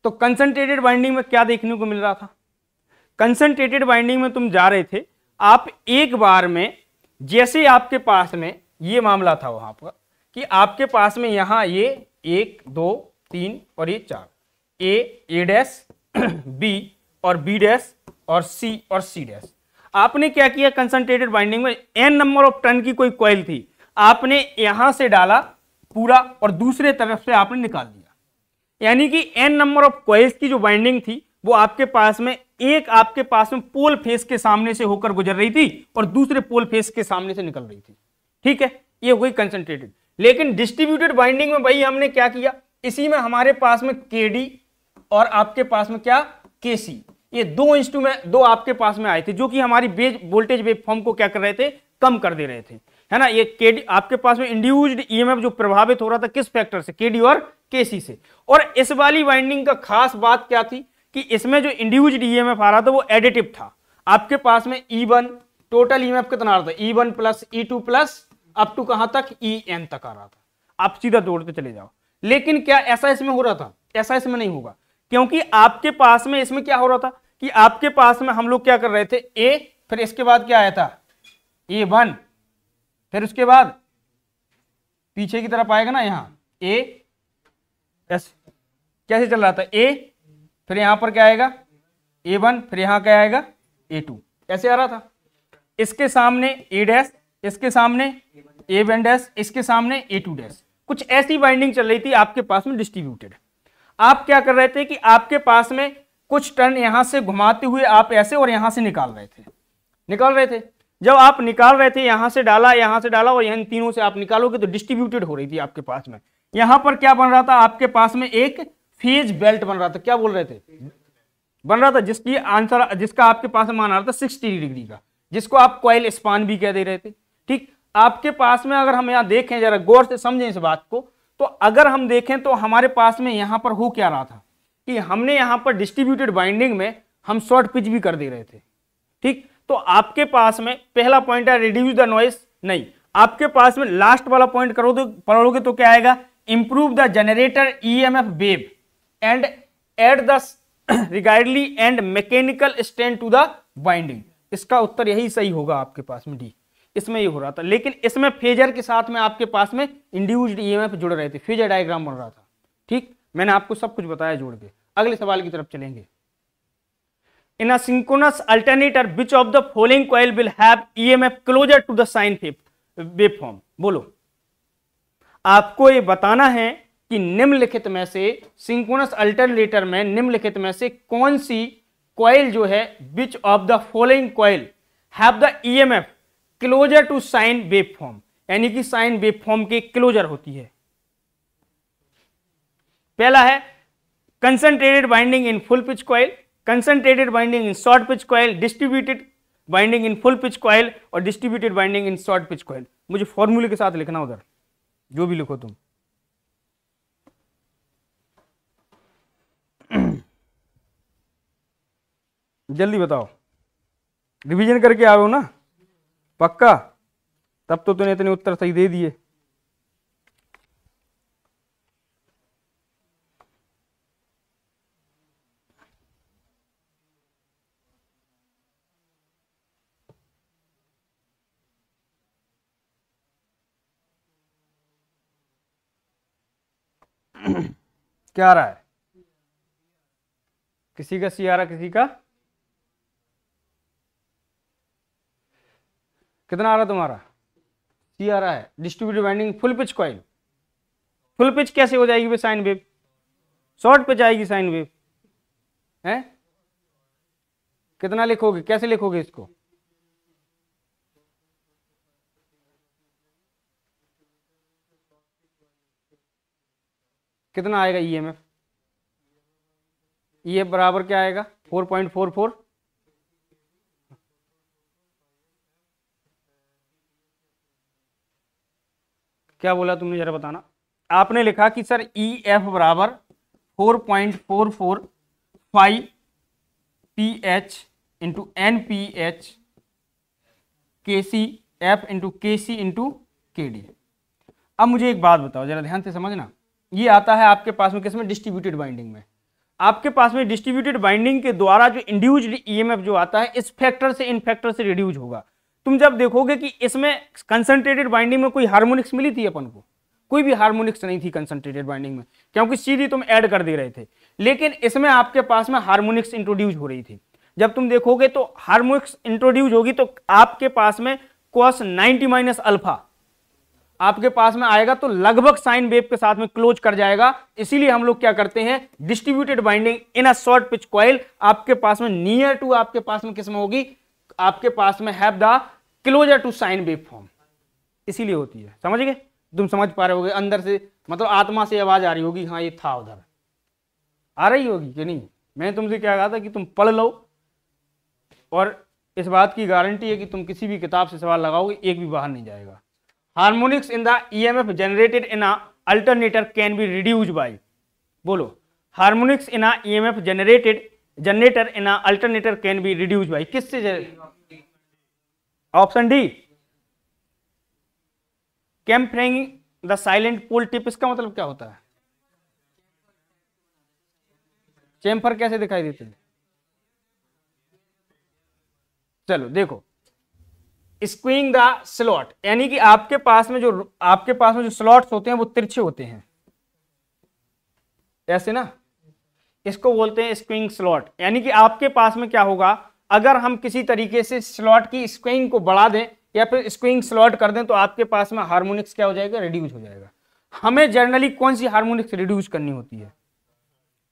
तो कंसंट्रेटेड बाइंडिंग में क्या देखने को मिल रहा था कंसंट्रेटेड बाइंडिंग में तुम जा रहे थे आप एक बार में जैसे आपके पास में ये मामला था वहां पर कि आपके पास में यहां ये एक दो तीन और ये चार ए ए डैश बी और बी डैश और सी और सी डैश आपने क्या किया कंसंट्रेटेड बाइंडिंग में एन नंबर ऑफ टन की कोई कॉयल थी आपने यहां से डाला पूरा और दूसरे तरफ से आपने निकाल दिया यानी कि एन नंबर ऑफ कॉयल्स की जो बाइंडिंग थी वो आपके पास में एक आपके पास में पोल फेस के सामने से होकर गुजर रही थी और दूसरे पोल फेस के सामने से निकल रही थी ठीक है ये हुई कंसंट्रेटेड लेकिन डिस्ट्रीब्यूटेड बाइंडिंग में भाई हमने क्या किया इसी में हमारे पास में के और आपके पास में क्या के सी ये दो इंस्ट्रूमेंट दो आपके पास में आए थे जो कि हमारी बेज वोल्टेज वेव फॉर्म को क्या कर रहे थे कम कर दे रहे थे है ना ये के आपके पास में इंड्यूस्ड ईएमएफ जो प्रभावित हो रहा था किस फैक्टर से केडी और केसी से और इस वाली वाइंडिंग का खास बात क्या थी कि इसमें जो इंड्यूस्ड ईएमएफ आ रहा था वो एडिटिव था आपके पास में ई वन टोटल ईएमएफ कितना आ रहा था E one plus E two plus up to कहां तक ई e एन तक आ रहा था आप सीधा दौड़ते चले जाओ लेकिन क्या ऐसा इसमें हो रहा था ऐसा इसमें नहीं होगा क्योंकि आपके पास में इसमें क्या हो रहा था कि आपके पास में हम लोग क्या कर रहे थे ए फिर इसके बाद क्या आया था ए वन फिर उसके बाद पीछे की तरफ आएगा ना यहां ए एस कैसे चल रहा था ए फिर यहां पर क्या आएगा ए वन फिर यहां क्या आएगा ए टू कैसे आ रहा था इसके सामने ए डैश इसके सामने ए वन डैश इसके सामने ए टू डैश कुछ ऐसी बाइंडिंग चल रही थी आपके पास में डिस्ट्रीब्यूटेड आप क्या कर रहे थे कि आपके पास में कुछ टर्न यहाँ से घुमाते हुए आप ऐसे और यहां से निकाल रहे थे निकाल रहे थे जब आप निकाल रहे थे यहां से डाला यहां से डाला और यहां तीनों से आप निकालोगे तो डिस्ट्रीब्यूटेड हो रही थी आपके पास में यहां पर क्या बन रहा था आपके पास में एक फेज बेल्ट बन रहा था क्या बोल रहे थे बन रहा था जिसकी आंसर जिसका आपके पास मान आ रहा था सिक्सटी डिग्री का जिसको आप कॉयल स्पान भी कह दे रहे थे ठीक आपके पास में अगर हम यहाँ देखें जरा गौर से समझें इस बात को तो अगर हम देखें तो हमारे पास में यहां पर हो क्या रहा था कि हमने यहाँ पर डिस्ट्रीब्यूटेड बाइंडिंग में हम शॉर्ट पिच भी कर दे रहे थे ठीक तो आपके पास में पहला पॉइंट है रिड्यूस द नॉइस नहीं आपके पास में लास्ट वाला पॉइंट करो तो पढ़ोगे तो क्या आएगा improve the generator F wave and add the rigidly and mechanical stand to the winding इसका उत्तर यही सही होगा आपके पास में डी इसमें ये हो रहा था लेकिन इसमें फेजर के साथ में आपके पास में इंड्यूस्ड ईएमएफ e जुड़ रहे थे फेजर डायग्राम बन रहा था ठीक मैंने आपको सब कुछ बताया जोड़ के अगले सवाल की तरफ चलेंगे in a synchronous alternator which of the following coil will have EMF closer to the sine wave form बोलो आपको ये बताना है कि निम्नलिखित में से सिंकोनस अल्टरनेटर में निम्नलिखित में से कौन सी कॉइल जो है which of the following coil have the EMF closer to sine wave form यानी कि साइन वेव फॉर्म के क्लोजर होती है पहला है concentrated winding in full pitch coil concentrated winding in short pitch coil distributed winding in full pitch coil और distributed winding in short pitch coil मुझे फॉर्मूले के साथ लिखना उधर जो भी लिखो तुम जल्दी बताओ रिवीजन करके आओ ना पक्का तब तो तूने इतने उत्तर सही दे दिए क्या आ रहा है किसी का सी आ रहा किसी का कितना आ रहा तुम्हारा सी आ रहा है distributed winding full pitch coil full pitch कैसे हो जाएगी भाई साइन वेव शॉर्ट पिच आएगी साइन वेव है कितना लिखोगे कैसे लिखोगे इसको कितना आएगा E M F E F बराबर क्या आएगा फोर पॉइंट फोर फोर क्या बोला तुमने जरा बताना आपने लिखा कि सर ई e एफ बराबर four point four four five P H into N P H K C F into के सी इंटू के डी अब मुझे एक बात बताओ जरा ध्यान से समझना ये आता है आपके पास में किसमें डिस्ट्रीब्यूटेड बाइंडिंग में आपके पास में डिस्ट्रीब्यूटेड बाइंडिंग के द्वारा जो इंड्यूज ईएमएफ e जो आता है इस फैक्टर से इन फैक्टर से रिड्यूज होगा तुम जब देखोगे कि इसमें कंसनट्रेटेड बाइंडिंग में कोई हार्मोनिक्स मिली थी अपन को कोई भी हार्मोनिक्स नहीं थी कंसनट्रेटेड बाइंडिंग में क्योंकि सीधी तुम ऐड कर दे रहे थे लेकिन इसमें आपके पास में हारमोनिक्स इंट्रोड्यूज हो रही थी जब तुम देखोगे तो हारमोनिक्स इंट्रोड्यूज होगी तो आपके पास में कॉस 90 माइनस अल्फा आपके पास में आएगा तो लगभग साइन वेव के साथ में क्लोज कर जाएगा इसीलिए हम लोग क्या करते हैं distributed winding in a short pitch coil आपके पास में नियर टू आपके पास में किसमें होगी आपके पास में have the closer to sine wave form इसीलिए होती है समझ गए तुम समझ पा रहे हो अंदर से मतलब आत्मा से आवाज आ रही होगी हाँ ये था उधर आ रही होगी कि नहीं मैंने तुमसे क्या कहा था कि तुम पढ़ लो और इस बात की गारंटी है कि तुम किसी भी किताब से सवाल लगाओगे एक भी बाहर नहीं जाएगा harmonics in the F e generated in a alternator can be reduce by बोलो harmonics in a F generated generator in a alternator can be reduce by किस से option D chamfering the salient pole tip इसका मतलब क्या होता है chamfer कैसे दिखाई देते हैं चलो देखो स्क्वीइंग द स्लॉट यानी कि आपके पास में जो आपके पास में जो स्लॉट होते हैं वो तिरछे होते हैं ऐसे ना इसको बोलते हैं स्क्विंग स्लॉट यानी कि आपके पास में क्या होगा अगर हम किसी तरीके से स्लॉट की स्क्विंग को बढ़ा दें या फिर स्क्विंग स्लॉट कर दें तो आपके पास में हार्मोनिक्स क्या हो जाएगा रिड्यूस हो जाएगा हमें जनरली कौन सी हार्मोनिक्स रिड्यूस करनी होती है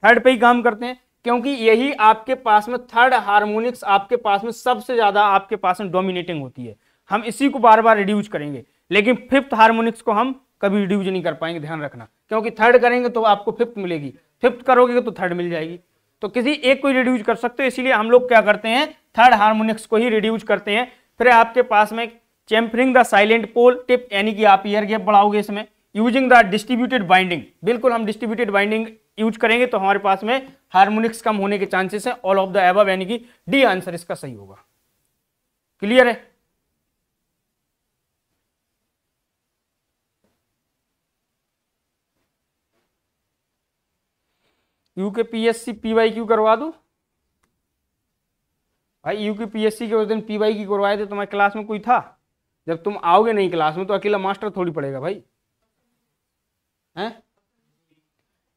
थर्ड पे ही काम करते हैं क्योंकि यही आपके पास में थर्ड हारमोनिक्स आपके पास में सबसे ज़्यादा आपके पास में डोमिनेटिंग होती है हम इसी को बार बार रिड्यूज करेंगे लेकिन फिफ्थ हार्मोनिक्स को हम कभी रिड्यूज नहीं कर पाएंगे ध्यान रखना क्योंकि थर्ड करेंगे तो आपको फिफ्थ मिलेगी फिफ्थ करोगे तो थर्ड मिल जाएगी तो किसी एक को ही रिड्यूज कर सकते हो इसीलिए हम लोग क्या करते हैं थर्ड हारमोनिक्स को ही रिड्यूज करते हैं फिर आपके पास में chamfering the salient pole tip यानी कि आप ईयर गैप बढ़ाओगे इसमें यूजिंग द डिस्ट्रीब्यूटेड बाइंडिंग बिल्कुल हम डिस्ट्रीब्यूटेड बाइंडिंग यूज करेंगे तो हमारे पास में हार्मोनिक्स कम होने के चांसेस हैं ऑल ऑफ द एब यानी कि डी आंसर इसका सही होगा क्लियर है यू के पीएससी पीवाई क्यू करवा दो भाई यू के पीएससी के उस दिन पीवाई की करवाए थे तुम्हारे तो क्लास में कोई था जब तुम आओगे नहीं क्लास में तो अकेला मास्टर थोड़ी पड़ेगा भाई हैं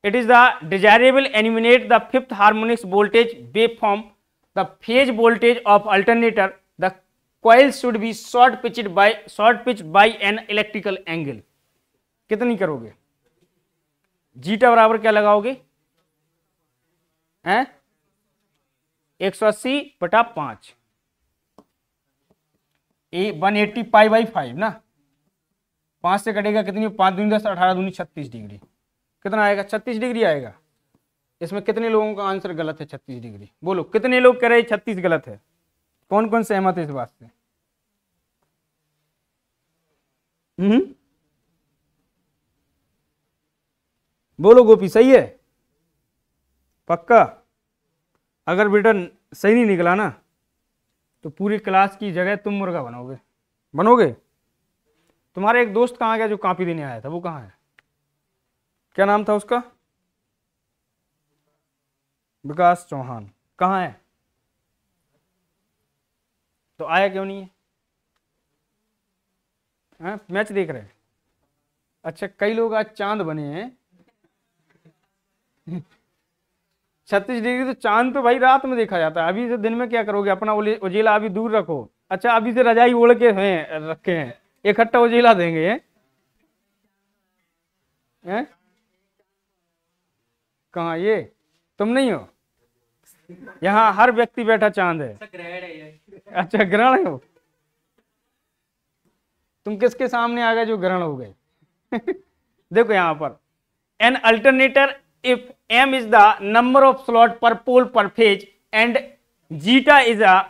it is the desirable eliminate the fifth harmonics voltage wave form the phase voltage of alternator the coil should be short pitch by short pitch by an electrical angle कितनी करोगे zeta बराबर क्या लगाओगे हैं? 180 सौ अस्सी बटा पांच a one eighty pi by five ना पांच से कटेगा कितनी पांच दूनी दस अठारह दूनी छत्तीस डिग्री कितना आएगा छत्तीस डिग्री आएगा इसमें कितने लोगों का आंसर गलत है छत्तीस डिग्री बोलो कितने लोग कह रहे हैं छत्तीस गलत है कौन कौन सहमत है इस बात से हम्म बोलो गोपी सही है पक्का अगर बेटा सही नहीं निकला ना तो पूरी क्लास की जगह तुम मुर्गा बनोगे बनोगे तुम्हारे एक दोस्त कहाँ गया जो कापी देने आया था वो कहाँ है क्या नाम था उसका विकास चौहान कहाँ है तो आया क्यों नहीं है हाँ मैच देख रहे हैं अच्छा कई लोग आज चांद बने हैं छत्तीस डिग्री तो चांद तो भाई रात में देखा जाता है अभी से दिन में क्या करोगे अपना उजेला अभी दूर रखो अच्छा अभी से रजाई ओढ़ के हैं रखे हैं इकट्ठा उजेला देंगे हैं कहा ये तुम नहीं हो यहाँ हर व्यक्ति बैठा चांद है अच्छा ग्रहण हो अच्छा, तुम किसके सामने आ गए जो ग्रहण हो गए देखो यहां पर an alternator if M is the number of slot per pole per phase and zeta is a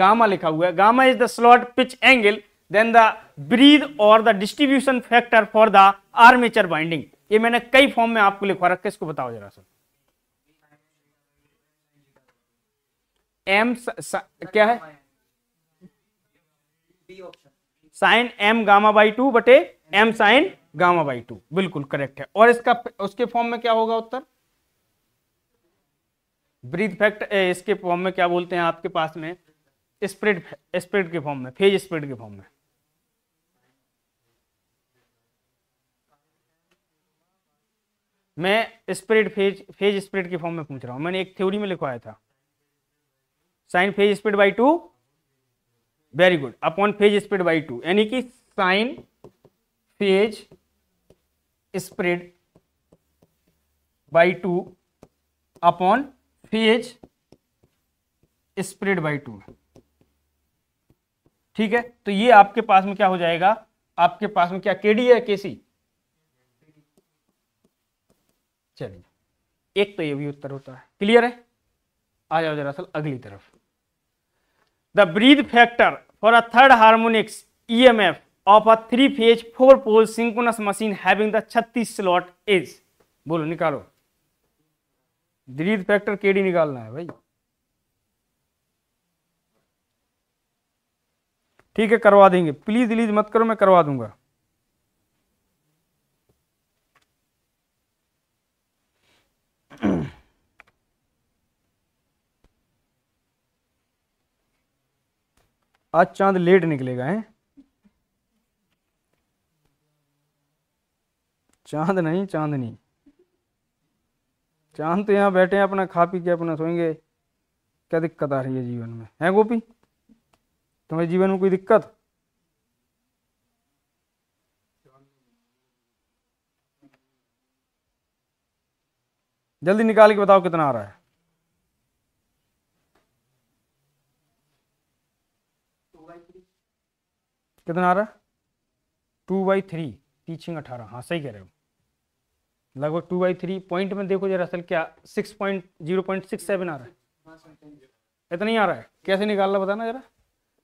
gamma लिखा हुआ है gamma is the slot pitch angle then the breadth और the distribution factor for the armature winding ये मैंने कई form में आपको लिखवा रखा है इसको बताओ जरा सर एम क्या है sine M gamma by two बटे M sine gamma by two बिल्कुल करेक्ट है और इसका उसके फॉर्म में क्या होगा उत्तर ब्रीथ फैक्ट इसके फॉर्म में क्या बोलते हैं आपके पास में स्प्रेड स्प्रेड के फॉर्म में फेज स्प्रेड के फॉर्म में मैं स्प्रेड फेज फेज स्प्रेड के फॉर्म में पूछ रहा हूं मैंने एक थ्योरी में लिखवाया था sine phase spread by two very good upon phase spread by two यानी कि sine phase spread by two upon phase spread by two ठीक है तो ये आपके पास में क्या हो जाएगा आपके पास में क्या के डी है के सी चलिए एक तो ये भी उत्तर होता है क्लियर है आ जाओ दरअसल अगली तरफ the breadth factor for a third harmonics EMF of a three phase four pole synchronous machine having the छत्तीस स्लॉट इज बोलो निकालो ब्रीद फैक्टर केडी निकालना है भाई ठीक है करवा देंगे प्लीज रिलीज मत करो मैं करवा दूंगा आज चांद लेट निकलेगा है चांद नहीं चांदनी चांद तो यहाँ बैठे हैं अपना खा पी के अपना सोएंगे क्या दिक्कत आ रही है जीवन में है गोपी तुम्हें जीवन में कोई दिक्कत जल्दी निकाल के बताओ कितना आ रहा है कितना आ रहा है टू बाई थ्री टीचिंग अठारह हाँ सही कह रहे हो लगभग टू बाई थ्री पॉइंट में देखो जरा असल क्या six point zero point six seven आ रहा है इतना ही आ रहा है कैसे निकालना बताना जरा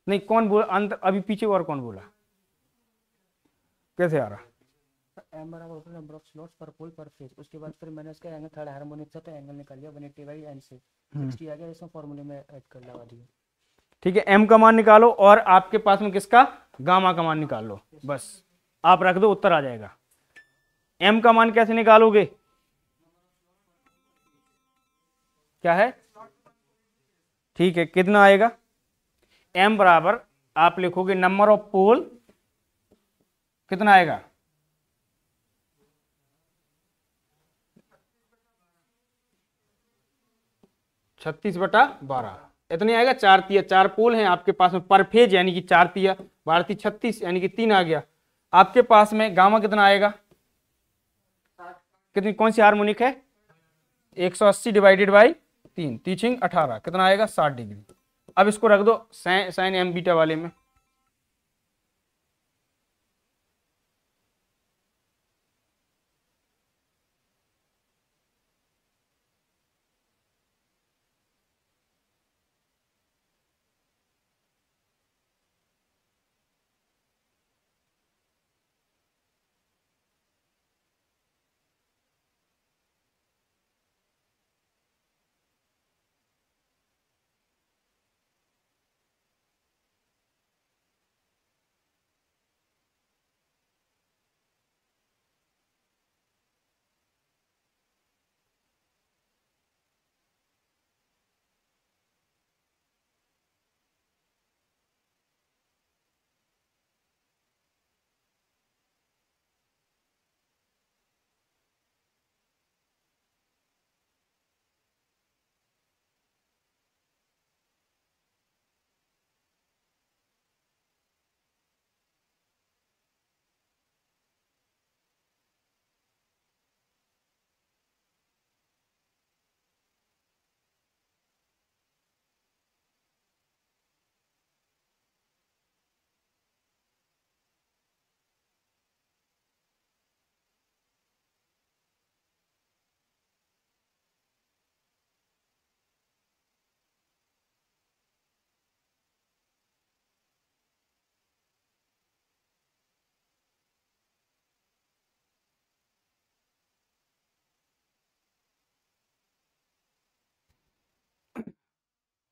नहीं कौन बोला अंत अभी पीछे और कौन बोला कैसे आ रहा एम बराबर number of slots per pole per phase उसके बाद फिर मैंने उसका एंगल थर्ड हार्मोनिक था तो एंगल निकाल लिया 180 बाई एन से 60 हम्म। आ गया इसमें फार्मूले में ऐड कर लगा दिया ठीक है एम का मान निकालो और आपके पास में किसका गामा का मान निकाल लो बस आप रख दो उत्तर आ जाएगा एम का मान कैसे निकालोगे क्या है ठीक है कितना आएगा एम बराबर आप लिखोगे नंबर ऑफ पोल कितना आएगा छत्तीस बटा बारह इतने आएगा चार तिया चार पोल हैं आपके पास में पर फेज यानी कि चार तिया भारतीय छत्तीस यानी कि तीन आ गया आपके पास में गामा कितना आएगा कितनी कौन सी हारमोनिक है 180 डिवाइडेड बाई तीन टीचिंग 18 कितना आएगा 60 डिग्री अब इसको रख दो साइन एम बीटा वाले में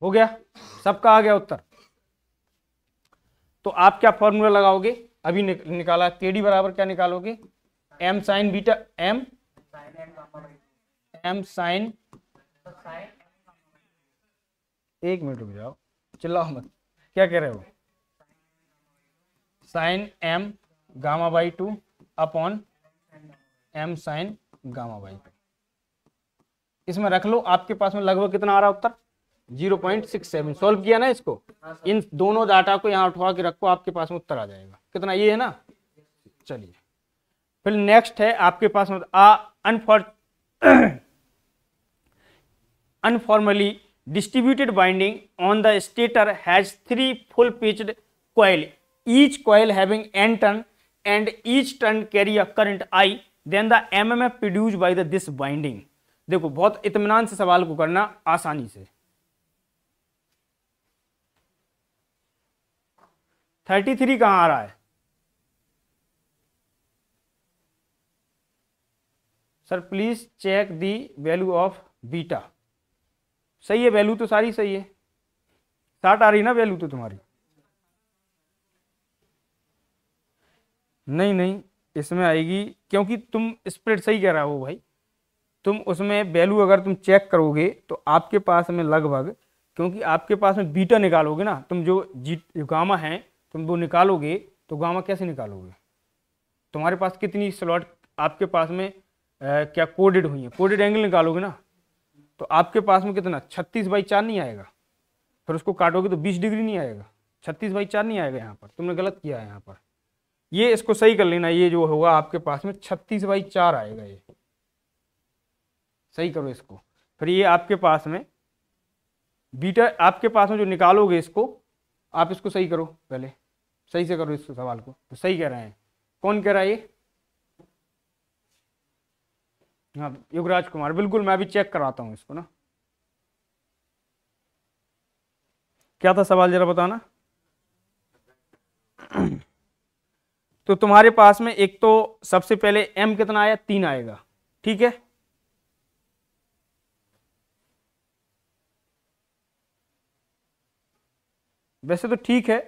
हो गया सबका आ गया उत्तर तो आप क्या फॉर्मूला लगाओगे अभी निक, निकाला के डी बराबर क्या निकालोगे M sine beta M M sine एक मिनट रुक जाओ चिल्लाओ मत क्या कह रहे हो sine M gamma by two upon M sine gamma by two इसमें रख लो आपके पास में लगभग कितना आ रहा है उत्तर zero point six seven solve किया ना इसको हाँ इन दोनों डाटा को यहाँ उठवा के रखो आपके पास में उत्तर आ जाएगा कितना ये है ना चलिए फिर नेक्स्ट है आपके पास में uniform uniformly distributed winding on the stator has three full pitched each coil having N turn and each turn carry a current I then the M M F produced by the this winding देखो बहुत इतमान से सवाल को करना आसानी से thirty three कहाँ आ रहा है sir please check the value of beta सही है वैल्यू तो सारी सही है साठ आ रही ना वैल्यू तो तुम्हारी नहीं नहीं इसमें आएगी क्योंकि तुम स्प्रेड सही कह रहा हो भाई तुम उसमें वैल्यू अगर तुम चेक करोगे तो आपके पास में लगभग क्योंकि आपके पास में बीटा निकालोगे ना तुम जो जी गामा है तुम वो निकालोगे तो गामा कैसे निकालोगे तुम्हारे पास कितनी स्लॉट आपके पास में आ, क्या कोडेड हुई है कोडेड एंगल निकालोगे ना तो आपके पास में कितना छत्तीस बाई चार नहीं आएगा फिर उसको काटोगे तो बीस डिग्री नहीं आएगा छत्तीस बाई चार नहीं आएगा यहाँ पर तुमने गलत किया है यहाँ पर ये इसको सही कर लेना ये जो होगा आपके पास में छत्तीस बाई चार आएगा ये सही करो इसको फिर ये आपके पास में बीटा आपके पास में जो निकालोगे इसको आप इसको सही करो पहले सही से करो इस सवाल को तो सही कह रहे हैं कौन कह रहा है ये हाँ युगराज कुमार बिल्कुल मैं अभी चेक कराता हूँ इसको ना क्या था सवाल जरा बताना तो तुम्हारे पास में एक तो सबसे पहले एम कितना आया तीन आएगा ठीक है वैसे तो ठीक है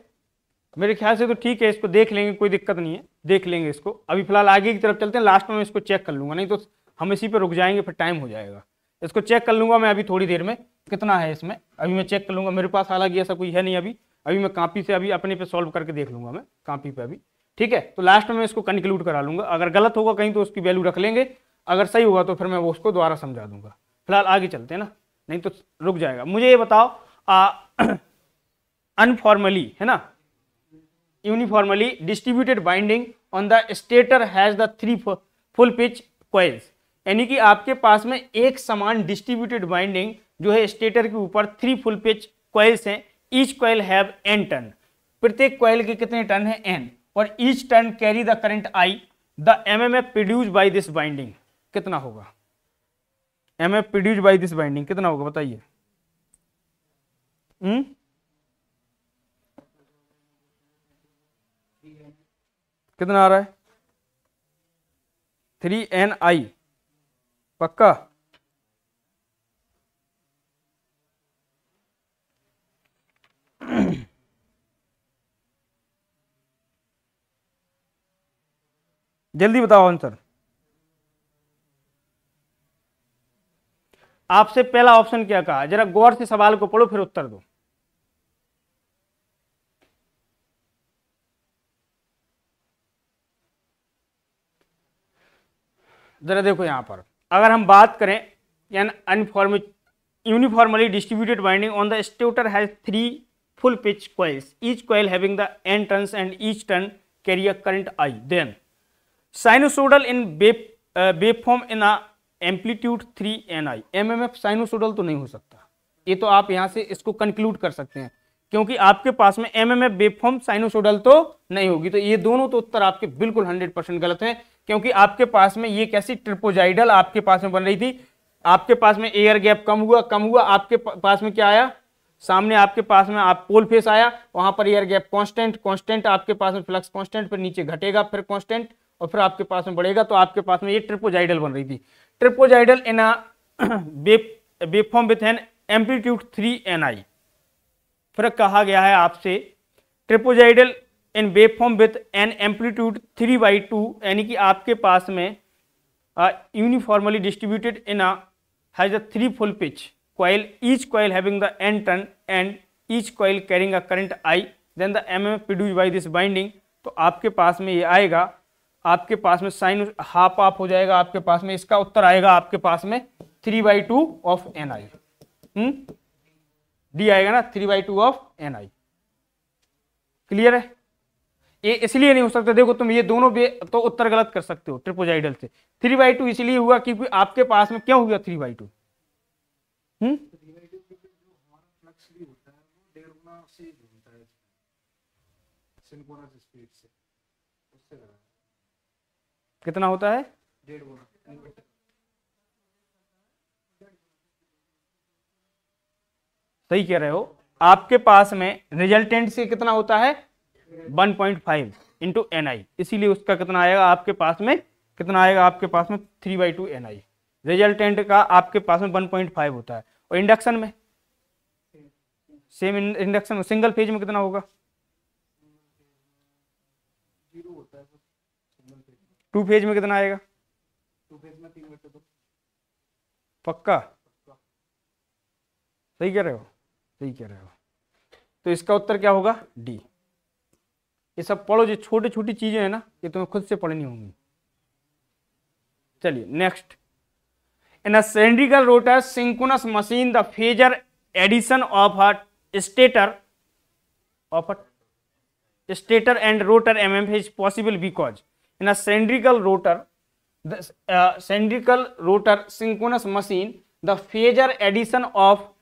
मेरे ख्याल से तो ठीक है इसको देख लेंगे कोई दिक्कत नहीं है देख लेंगे इसको अभी फिलहाल आगे की तरफ चलते हैं लास्ट में इसको चेक कर लूँगा नहीं तो हम इसी पर रुक जाएंगे फिर टाइम हो जाएगा इसको चेक कर लूँगा मैं अभी थोड़ी देर में कितना है इसमें अभी मैं चेक कर लूँगा मेरे पास हालांकि ऐसा कोई है नहीं अभी अभी मैं कापी से अभी अपने पे सॉल्व करके देख लूँगा मैं कापी पे अभी ठीक है तो लास्ट में मैं इसको कंक्लूड करा लूँगा अगर गलत होगा कहीं तो उसकी वैल्यू रख लेंगे अगर सही होगा तो फिर मैं वो उसको दोबारा समझा दूंगा फिलहाल आगे चलते हैं ना नहीं तो रुक जाएगा मुझे ये बताओ अनफॉर्मली है ना uniformly distributed binding on the stator has the three full pitch coils यानी कि आपके पास में एक समान डिस्ट्रीब्यूटेड बाइंडिंग जो है स्टेटर के ऊपर थ्री फुल पिच कॉइल्स हैं each coil have N turn प्रत्येक कॉइल के कितने टर्न है एन और each turn carry the current I the M M F produce by this winding कितना होगा M F produce by this winding कितना होगा बताइए हम्म? कितना आ रहा है थ्री एन आई पक्का जल्दी बताओ आंसर आपसे पहला ऑप्शन क्या कहा जरा गौर से सवाल को पढ़ो फिर उत्तर दो जरा देखो यहाँ पर अगर हम बात करें यानी uniform uniformly distributed winding on the stator has three full pitch coils each coil having the N turns and each turn carrier current I then sinusoidal in waveform in a amplitude three N I M M F sinusoidal तो नहीं हो सकता ये तो आप यहाँ से इसको कंक्लूड कर सकते हैं क्योंकि आपके पास में M M F waveform sinusoidal तो नहीं होगी तो ये दोनों तो उत्तर आपके बिल्कुल हंड्रेड परसेंट गलत है क्योंकि आपके पास में ये कैसी ट्रिपोजाइडल आपके पास में बन रही थी आपके पास में एयर गैप कम हुआ कम हुआ आपके पास में क्या आया सामने आपके पास में आप पोल फेस आया वहां पर एयर गैप कांस्टेंट कांस्टेंट आपके पास में फ्लक्स कांस्टेंट फिर नीचे घटेगा फिर कांस्टेंट और फिर आपके पास में बढ़ेगा तो आपके पास में ये ट्रिपोजाइडल बन रही थी trapezoidal in waveform with an amplitude three N I फिर कहा गया है आपसे trapezoidal in wave form with an amplitude three by two यानी कि आपके पास में uniformly distributed in a has a three full pitch each each having the N n and each each carrying a a I then the M M produced by this winding तो आपके पास में ये आएगा आपके पास में साइन हाफ आप हो जाएगा आपके पास में इसका उत्तर आएगा आपके पास में three by two of N I D आएगा ना three by two of N I clear है ये इसलिए नहीं हो सकता देखो तुम ये दोनों भी तो उत्तर गलत कर सकते हो ट्रिपोजाइडल से थ्री बाई टू इसलिए हुआ क्योंकि आपके पास में क्यों हुआ थ्री बाई टू हम्म? कितना होता है सही कह रहे हो आपके पास में रिजल्टेंट से कितना होता है one point five into N I इसीलिए उसका कितना आएगा आपके पास में कितना आएगा आपके पास में three by two N I resultant का आपके पास में वन पॉइंट फाइव होता है और इंडक्शन में सेम इंडक्शन में सिंगल फेज में कितना होगा टू फेज में कितना आएगा टू फेज में तीन पक्का सही कह रहे हो सही कह रहे हो तो इसका उत्तर क्या होगा डी ये सब पढ़ो जो छोटी छोटी चीज़ें हैं ना ये तुम्हें खुद से पढ़नी होंगी चलिए next in a cylindrical rotor synchronous machine the phasor addition of a stator of a stator and rotor M M is possible because in a cylindrical rotor the cylindrical rotor synchronous machine the phasor addition of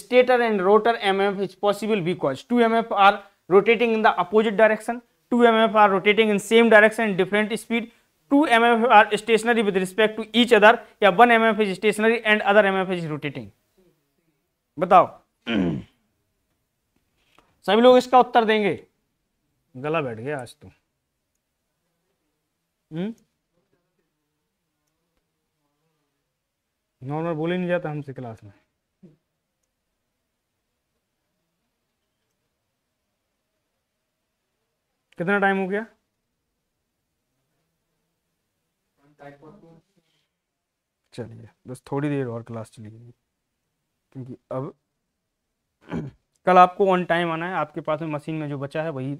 stator and rotor M M is possible because two M F R rotating in the opposite direction 2 mmf are rotating in same direction in different speed 2 mmf are stationary with respect to each other ya 1 mmf is stationary and other mmf is rotating batao sabhi log iska uttar denge gala baith gaya aaj to hmm normal बोल ही नहीं जाता हमसे class में कितना time हो गया चलिए बस थोड़ी देर और क्लास चली क्योंकि अब कल आपको ऑन टाइम आना है आपके पास में मशीन में जो बचा है वही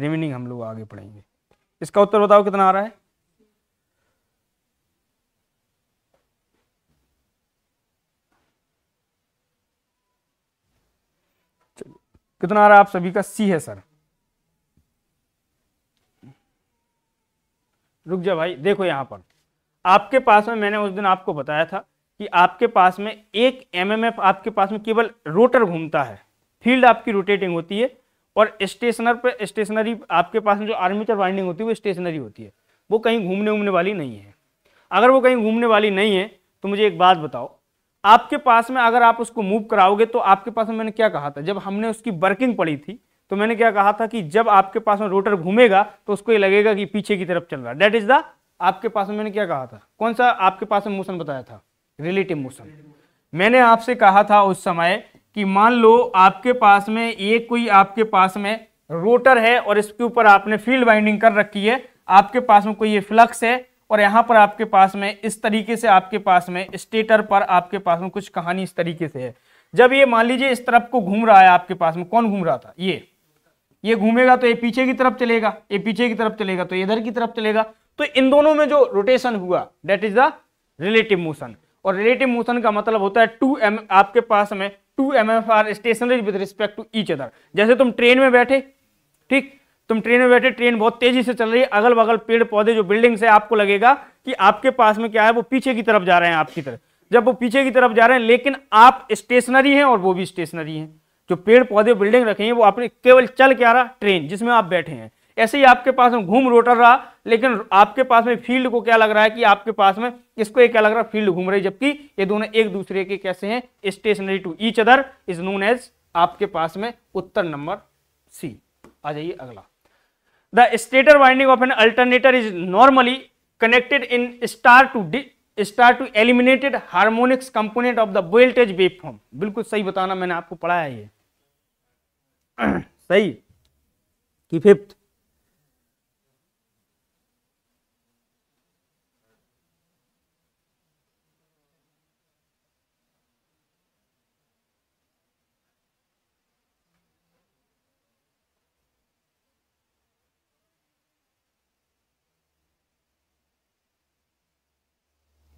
रिमेनिंग हम लोग आगे पढ़ेंगे इसका उत्तर बताओ कितना आ रहा है कितना आ रहा है आप सभी का सी है सर रुक जा भाई देखो यहाँ पर आपके पास में मैंने उस दिन आपको बताया था कि आपके पास में एक एमएमएफ आपके पास में केवल रोटर घूमता है फील्ड आपकी रोटेटिंग होती है और स्टेशनर पर स्टेशनरी आपके पास में जो आर्मीचर वाइंडिंग होती है वो स्टेशनरी होती है वो कहीं घूमने उमने वाली नहीं है अगर वो कहीं घूमने वाली नहीं है तो मुझे एक बात बताओ आपके पास में अगर आप उसको मूव कराओगे तो आपके पास में मैंने क्या कहा था जब हमने उसकी वर्किंग पड़ी थी तो मैंने क्या कहा था कि जब आपके पास में रोटर घूमेगा तो उसको ये लगेगा कि पीछे की तरफ चल रहा है डेट इज द आपके पास में मैंने क्या कहा था कौन सा आपके पास में मोशन बताया था रिलेटिव मोशन मैंने आपसे कहा था उस समय कि मान लो आपके पास में ये कोई आपके पास में रोटर है और इसके ऊपर आपने फील्ड बाइंडिंग कर रखी है आपके पास में कोई ये फ्लक्स है और यहाँ पर आपके पास में इस तरीके से आपके पास में स्टेटर पर आपके पास में कुछ कहानी इस तरीके से है जब ये मान लीजिए इस तरफ को घूम रहा है आपके पास में कौन घूम रहा था ये ये घूमेगा तो ये पीछे की तरफ चलेगा ये पीछे की तरफ चलेगा तो इधर की तरफ चलेगा तो इन दोनों में जो रोटेशन हुआ that is the relative motion और रिलेटिव मोशन का मतलब होता है टू एम आपके पास में two M F R stationary with respect to each other जैसे तुम ट्रेन में बैठे ठीक तुम ट्रेन में बैठे ट्रेन बहुत तेजी से चल रही है अगल बगल पेड़ पौधे जो बिल्डिंग्स है आपको लगेगा कि आपके पास में क्या है वो पीछे की तरफ जा रहे हैं आपकी तरफ जब वो पीछे की तरफ जा रहे हैं लेकिन आप स्टेशनरी हैं और वो भी स्टेशनरी हैं जो पेड़ पौधे बिल्डिंग रखे हैं वो आपने केवल चल के आ रहा ट्रेन जिसमें आप बैठे हैं ऐसे ही आपके पास में घूम रोटर रहा लेकिन आपके पास में फील्ड को क्या लग रहा है कि आपके पास में इसको एक क्या लग रहा है फील्ड घूम रही जबकि ये दोनों एक दूसरे के कैसे हैं stationary to each other is known as आपके पास में उत्तर नंबर सी आ जाइए अगला the stator winding of an alternator is normally connected in star to D star to eliminated harmonics component of the voltage wave form बिल्कुल सही बताना मैंने आपको पढ़ाया ये सही कि फिफ्थ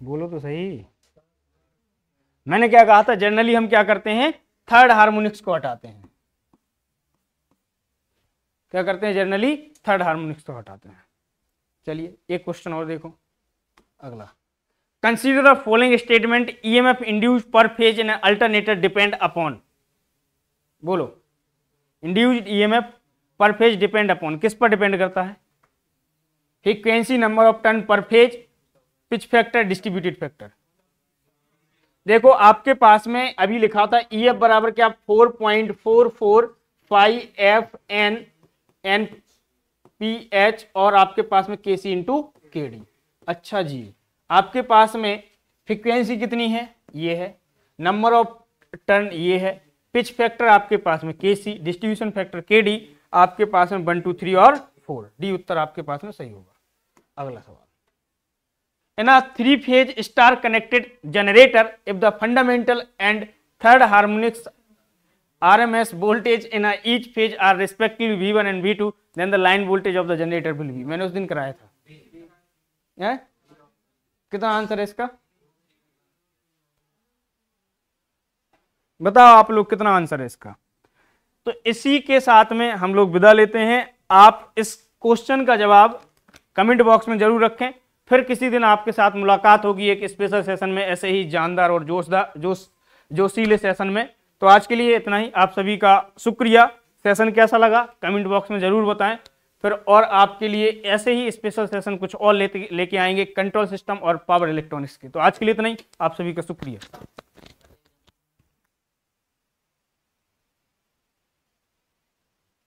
बोलो तो सही मैंने क्या कहा था जनरली हम क्या करते हैं थर्ड हार्मोनिक्स को हटाते हैं क्या करते हैं जनरली थर्ड हार्मोनिक्स को हटाते हैं चलिए एक क्वेश्चन और देखो अगला consider the following statement E M F induce per phase in alternator depend upon बोलो induce E M F per phase depend upon किस पर डिपेंड करता है frequency number of turn per phase pitch factor distributed factor देखो आपके पास में अभी लिखा था ई e एफ बराबर क्या four point four four five F N N P H और आपके पास में के सी इंटू के डी अच्छा जी आपके पास में फ्रिक्वेंसी कितनी है ये है नंबर ऑफ टर्न ये है पिच फैक्टर आपके पास में K C distribution factor K D आपके पास में वन टू थ्री और फोर डी उत्तर आपके पास में सही होगा अगला सवाल है ना three phase star connected generator if the fundamental and third harmonics RMS voltage in a each phase are respectively V1 and V2 then the line voltage of the generator will be मैंने उस दिन कराया था हाँ? है? कितना answer है इसका बताओ आप लोग कितना आंसर है इसका तो इसी के साथ में हम लोग विदा लेते हैं आप इस क्वेश्चन का जवाब कमेंट बॉक्स में जरूर रखें फिर किसी दिन आपके साथ मुलाकात होगी एक स्पेशल सेशन में ऐसे ही जानदार और जोशदार जोश जोशीले सेशन में तो आज के लिए इतना ही आप सभी का शुक्रिया सेशन कैसा लगा कमेंट बॉक्स में ज़रूर बताएं फिर और आपके लिए ऐसे ही स्पेशल सेशन कुछ और लेते लेके आएंगे कंट्रोल सिस्टम और पावर इलेक्ट्रॉनिक्स के तो आज के लिए इतना ही आप सभी का शुक्रिया